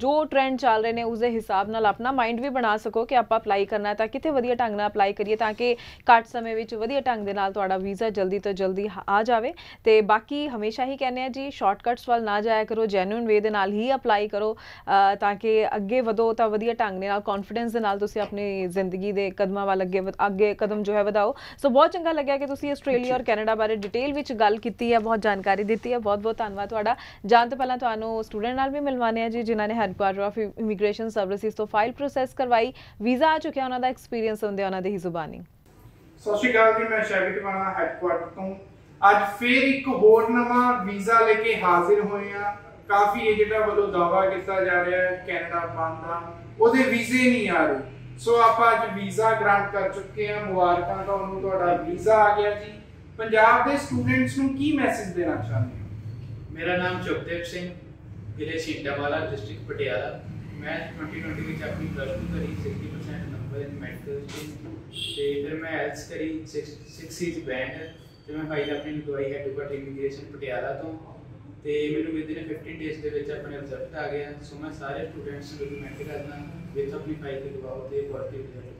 ਜੋ ਟ੍ਰੈਂਡ ਚੱਲ ਰਹੇ ਨੇ ਉਸ ਦੇ ਹਿਸਾਬ ਨਾਲ ਆਪਣਾ ਮਾਈਂਡ ਵੀ ਬਣਾ ਸਕੋ ਕਿ ਆਪਾਂ ਅਪਲਾਈ ਕਰਨਾ ਤਾਂ ਕਿਤੇ ਵਧੀਆ ਢੰਗ ਨਾਲ ਅਪਲਾਈ ਕਰੀਏ ਤਾਂ ਕਿ ਘੱਟ ਸਮੇਂ ਵਿੱਚ ਵਧੀਆ ਢੰਗ ਦੇ ਨਾਲ ਤੁਹਾਡਾ ਵੀਜ਼ਾ ਜਲਦੀ ਤੋਂ ਜਲਦੀ ਆ ਜਾਵੇ ਤੇ ਬਾਕੀ ਹਮੇਸ਼ਾ ਹੀ ਕਹਿੰਦੇ ਆ ਜੀ ਸ਼ਾਰਟਕਟਸ ਵੱਲ ਨਾ ਜਾਇਆ ਕਰੋ ਜੈਨੂਇਨ ਵੇ ਦੇ ਨਾਲ ਹੀ ਅਪਲਾਈ ਕਰੋ ਤਾਂ ਕਿ ਅੱਗੇ ਵਧੋ ਤਾਂ ਵਧੀਆ ਢੰਗ ਦੇ ਨਾਲ ਕੌਨਫੀਡੈਂਸ ਦੇ ਨਾਲ ਤੁਸੀਂ ਆਪਣੀ ਜ਼ਿੰਦਗੀ ਦੇ ਕਦਮਾਂ ਵੱਲ ਅੱਗੇ ਅੱਗੇ ਕਦਮ ਜੋ ਹੈ ਵਧਾਓ ਸੋ ਬਹੁਤ ਚੰਗਾ ਲੱਗਿਆ ਕਿ ਤੁਸੀਂ ਆਸਟ੍ਰੇਲੀਆ ਔਰ ਕੈਨੇਡਾ ਬਾਰੇ ਡਿਟੇਲ ਵਿੱਚ ਗੱਲ ਕੀਤੀ ਹੈ ਬਹੁਤ ਜਾਣਕਾਰੀ ਦਿੱਤੀ ਹੈ ਬਹੁਤ ਬਹੁਤ ਧੰਨਵਾਦ ਤੁਹਾਡਾ ਜਾਣ ਤੋਂ ਪਹਿਲਾਂ ਤੁਹਾਨੂੰ ਸਟੂਡੈਂਟ ਨਾਲ ਵੀ ਮਿਲਵਾਨੇ ਆ ਜੀ ਜਿਨ੍ਹਾਂ ਨੇ ਹੈਡਕੁਆਟਰ ਆਫ ਇਮੀਗ੍ਰੇਸ਼ਨ ਸਰਵਿਸਿਜ਼ ਤੋਂ ਫਾਈਲ ਪ੍ਰੋਸੈਸ ਕਰਵਾਈ ਵੀਜ਼ਾ ਆ ਚੁੱਕਿਆ ਉਹਨਾਂ ਦਾ ਐਕਸਪੀਰੀਅੰਸ ਹੁੰਦੇ ਉਹਨਾਂ ਦੀ ਹੀ ਜ਼ੁਬਾਨੀ
ਸਤਿ ਸ਼੍ਰੀ ਅਕਾਲ ਜੀ ਮੈਂ ਸ਼ੈਵੀ ਟਵਾਣਾ ਹੈਡਕੁਆਟਰ ਤੋਂ ਅੱਜ ਫੇਰ ਇੱਕ ਹੋਰ ਨਵਾਂ ਵੀਜ਼ਾ ਲੈ ਕੇ ਹਾਜ਼ਰ ਹੋਏ ਆ ਕਾਫੀ ਏਜੰਟਾਂ ਵੱਲੋਂ ਦਾਵਾ ਕੀਤਾ ਜਾ ਰਿਹਾ ਹੈ ਕੈਨੇਡਾ ਬੰਦ ਦਾ ਉਹਦੇ ਵੀਜ਼ੇ ਨਹੀਂ ਆ ਰਹੇ ਸੋ ਆਪਾਂ ਅੱਜ ਵੀਜ਼ਾ ਗ੍ਰਾਂਟ ਕਰ ਚੁੱਕੇ ਆ ਮੁਬਾਰਕਾਂ ਤੁਹਾਨੂੰ ਤੁਹਾਡਾ ਵੀਜ਼ਾ ਆ ਗਿਆ ਜੀ ਪੰਜਾਬ ਦੇ ਸਟੂਡੈਂਟਸ ਨੂੰ ਕੀ ਮੈਸੇਜ ਦੇਣਾ ਚਾਹੁੰਦੇ ਹੋ ਮੇਰਾ ਨਾਮ ਚੁਕਦੇਵ ਸਿੰਘ ਜ਼ਿਲ੍ਹੇ ਸ਼ੀਟਾਵਾਲਾ ਡਿਸਟ੍ਰਿਕਟ ਪਟਿਆਲਾ ਮੈਂ 2020 ਵਿੱਚ ਆਪਣੀ ਪਲੱਸ 2 ਕਰੀ 60% ਨੰਬਰ ਇਨ ਮੈਡੀਕਲ ਤੇ ਫਿਰ ਮੈਂ ਐਲਸ ਕਰੀ 6 ਸੀਜ਼ ਬੈਂਡ ਤੇ ਮੈਂ ਫਾਈਲ ਆਪਣੀ ਲਗਵਾਈ ਹੈ ਟੂਕਾ ਇਮੀਗ੍ਰੇਸ਼ਨ ਪਟਿਆਲਾ ਤੋਂ ਤੇ ਮੈਨੂੰ ਵਿਦ ਇਨ 15 ਡੇਸ ਦੇ ਵਿੱਚ ਆਪਣਾ ਰਿਜ਼ਲਟ ਆ ਗਿਆ ਸੋ ਮੈਂ ਸਾਰੇ ਸਟੂਡੈਂਟਸ ਨੂੰ ਰਿਕਮੈਂਡ ਕਰਦਾ ਵਿੱਚ ਆਪਣੀ ਫਾਈਲ ਲਗਵਾਓ ਤੇ ਪੋਜ਼ਿਟਿਵ ਰਿਜ਼ਲਟ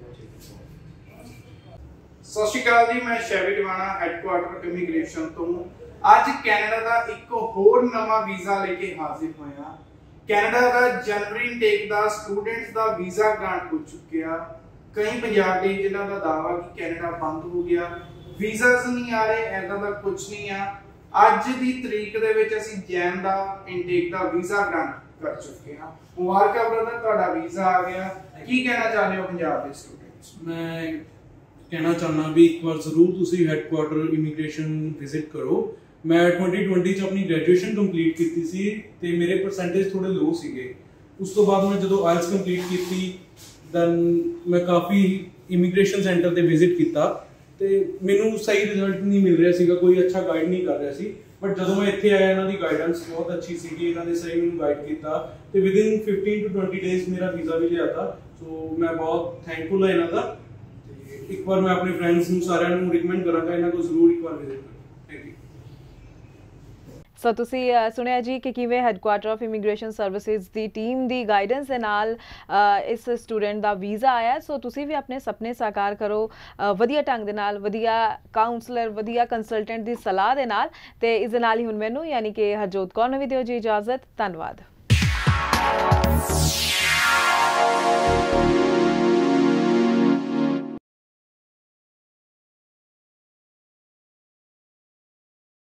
ਸਤਿ ਸ਼੍ਰੀ ਅਕਾਲ ਜੀ ਮੈਂ ਸ਼ੈਵੀ ਦਿਵਾਨਾ ਹੈੱਡਕੁਆਰਟਰ ਇਮੀਗ੍ਰੇਸ਼ਨ ਤੋਂ ਅੱਜ ਕੈਨੇਡਾ ਦਾ ਇੱਕ ਹੋਰ ਨਵਾਂ ਵੀਜ਼ਾ ਲੈ ਕੇ ਹਾਜ਼ਰ ਹੋਇਆ ਕੈਨੇਡਾ ਦਾ ਜਨਵਰੀ ਇਨਟੇਕ ਦਾ ਸਟੂਡੈਂਟਸ ਦਾ ਵੀਜ਼ਾ ਗ੍ਰਾਂਟ ਹੋ ਚੁੱਕਿਆ ਕਈ ਪੰਜਾਬੀ ਜਿਨ੍ਹਾਂ ਦਾ ਦਾਵਾ ਕਿ ਕੈਨੇਡਾ ਬੰਦ ਹੋ ਗਿਆ ਵੀਜ਼ਾਸ ਨਹੀਂ ਆ ਰਹੇ ਐਦਾਂ ਦਾ ਕੁਝ ਨਹੀਂ ਆ ਅੱਜ ਦੀ ਤਰੀਕ ਦੇ ਵਿੱਚ ਅਸੀਂ ਜੈਨ ਦਾ ਇਨਟੇਕ ਦਾ ਵੀਜ਼ਾ ਗ੍ਰਾਂਟ ਕਰ ਚੁੱਕੇ ਹਾਂ ਮੁਬਾਰਕਾਂ ਬ੍ਰਦਰ ਤੁਹਾਡਾ ਵੀਜ਼ਾ ਆ ਗਿਆ ਕੀ ਕਹਿਣਾ ਚਾਹੁੰਦੇ ਹੋ ਪੰਜਾਬ ਦੇ ਸਟੂਡੈਂਟਸ ਮੈਂ ਕਹਿਣਾ ਚਾਹਣਾ ਵੀ ਇੱਕ ਵਾਰ ਜ਼ਰੂਰ ਤੁਸੀਂ ਹੈੱਡਕੁਆਰਟਰ ਇਮੀਗ੍ਰੇਸ਼ਨ ਵਿਜ਼ਿਟ ਕਰੋ ਮੈਂ 2020 ਚ ਆਪਣੀ ਗ੍ਰੈਜੂਏਸ਼ਨ ਕੰਪਲੀਟ ਕੀਤੀ ਸੀ ਤੇ ਮੇਰੇ ਪਰਸੈਂਟੇਜ ਥੋੜੇ ਲੋ ਸੀਗੇ ਉਸ ਤੋਂ ਬਾਅਦ ਮੈਂ ਜਦੋਂ ਆਇਲਸ ਕੰਪਲੀਟ ਕੀਤੀ ਦੈਨ ਮੈਂ ਕਾਫੀ ਇਮੀਗ੍ਰੇਸ਼ਨ ਸੈਂਟਰ ਤੇ ਵਿਜ਼ਿਟ ਕੀਤਾ ਤੇ ਮੈਨੂੰ ਸਹੀ ਰਿਜ਼ਲਟ ਨਹੀਂ ਮਿਲ ਰਿਹਾ ਸੀਗਾ ਕੋਈ ਅੱਛਾ ਗਾਈਡ ਨਹੀਂ ਕਰ ਰਿਹਾ ਸੀ ਬਟ ਜਦੋਂ ਮੈਂ ਇੱਥੇ ਆਇਆ ਇਹਨਾਂ ਦੀ ਗਾਈਡੈਂਸ ਬਹੁਤ ਅੱਛੀ ਸੀਗੀ ਇਹਨਾਂ ਨੇ ਸਹੀ ਮੈਨੂੰ ਗਾਈਡ ਕੀਤਾ ਤੇ ਵਿਦਿਨ 15 ਟੂ 20 ਡੇਜ਼ ਮੇਰਾ ਵੀਜ਼ਾ ਵੀ ਲਿਆਤਾ ਸੋ ਮੈਂ ਬਹੁਤ ਥੈਂਕਫੁਲ ਹਾਂ ਇਹਨਾਂ ਦਾ ਇੱਕ ਵਾਰ ਮੈਂ ਆਪਣੇ ਫਰੈਂਡਸ ਨੂੰ ਸਾਰਿਆਂ ਨੂੰ ਰეკਮੈਂਡ ਕਰਾਂਗਾ ਇਹਨਾਂ ਨੂੰ ਜ਼ਰੂਰ ਇੱਕ ਵਾਰ ਵਿਜ਼ਿਟ ਕਰੋ ਥੈਂਕ ਯੂ
ਸੋ ਤੁਸੀਂ ਸੁਣਿਆ ਜੀ ਕਿ ਕਿਵੇਂ ਕੁਆਟਰ ਆਫ ਇਮੀਗ੍ਰੇਸ਼ਨ ਸਰਵਿਸਿਜ਼ ਦੀ ਟੀਮ ਦੀ ਗਾਈਡੈਂਸ ਦੇ ਨਾਲ ਇਸ ਸਟੂਡੈਂਟ ਦਾ ਵੀਜ਼ਾ ਆਇਆ ਸੋ ਤੁਸੀਂ ਵੀ ਆਪਣੇ ਸੁਪਨੇ ਸਾਕਾਰ ਕਰੋ ਵਧੀਆ ਢੰਗ ਦੇ ਨਾਲ ਵਧੀਆ ਕਾਉਂਸਲਰ ਵਧੀਆ ਕੰਸਲਟੈਂਟ ਦੀ ਸਲਾਹ ਦੇ ਨਾਲ ਤੇ ਇਸ ਦੇ ਨਾਲ ਹੀ ਹੁਣ ਮੈਨੂੰ ਯਾਨੀ ਕਿ ਹਰਜੋਤ ਕੌਰ ਨੂੰ ਵੀ ਦਿਓ ਜੀ ਇਜਾਜ਼ਤ ਧੰਨਵਾਦ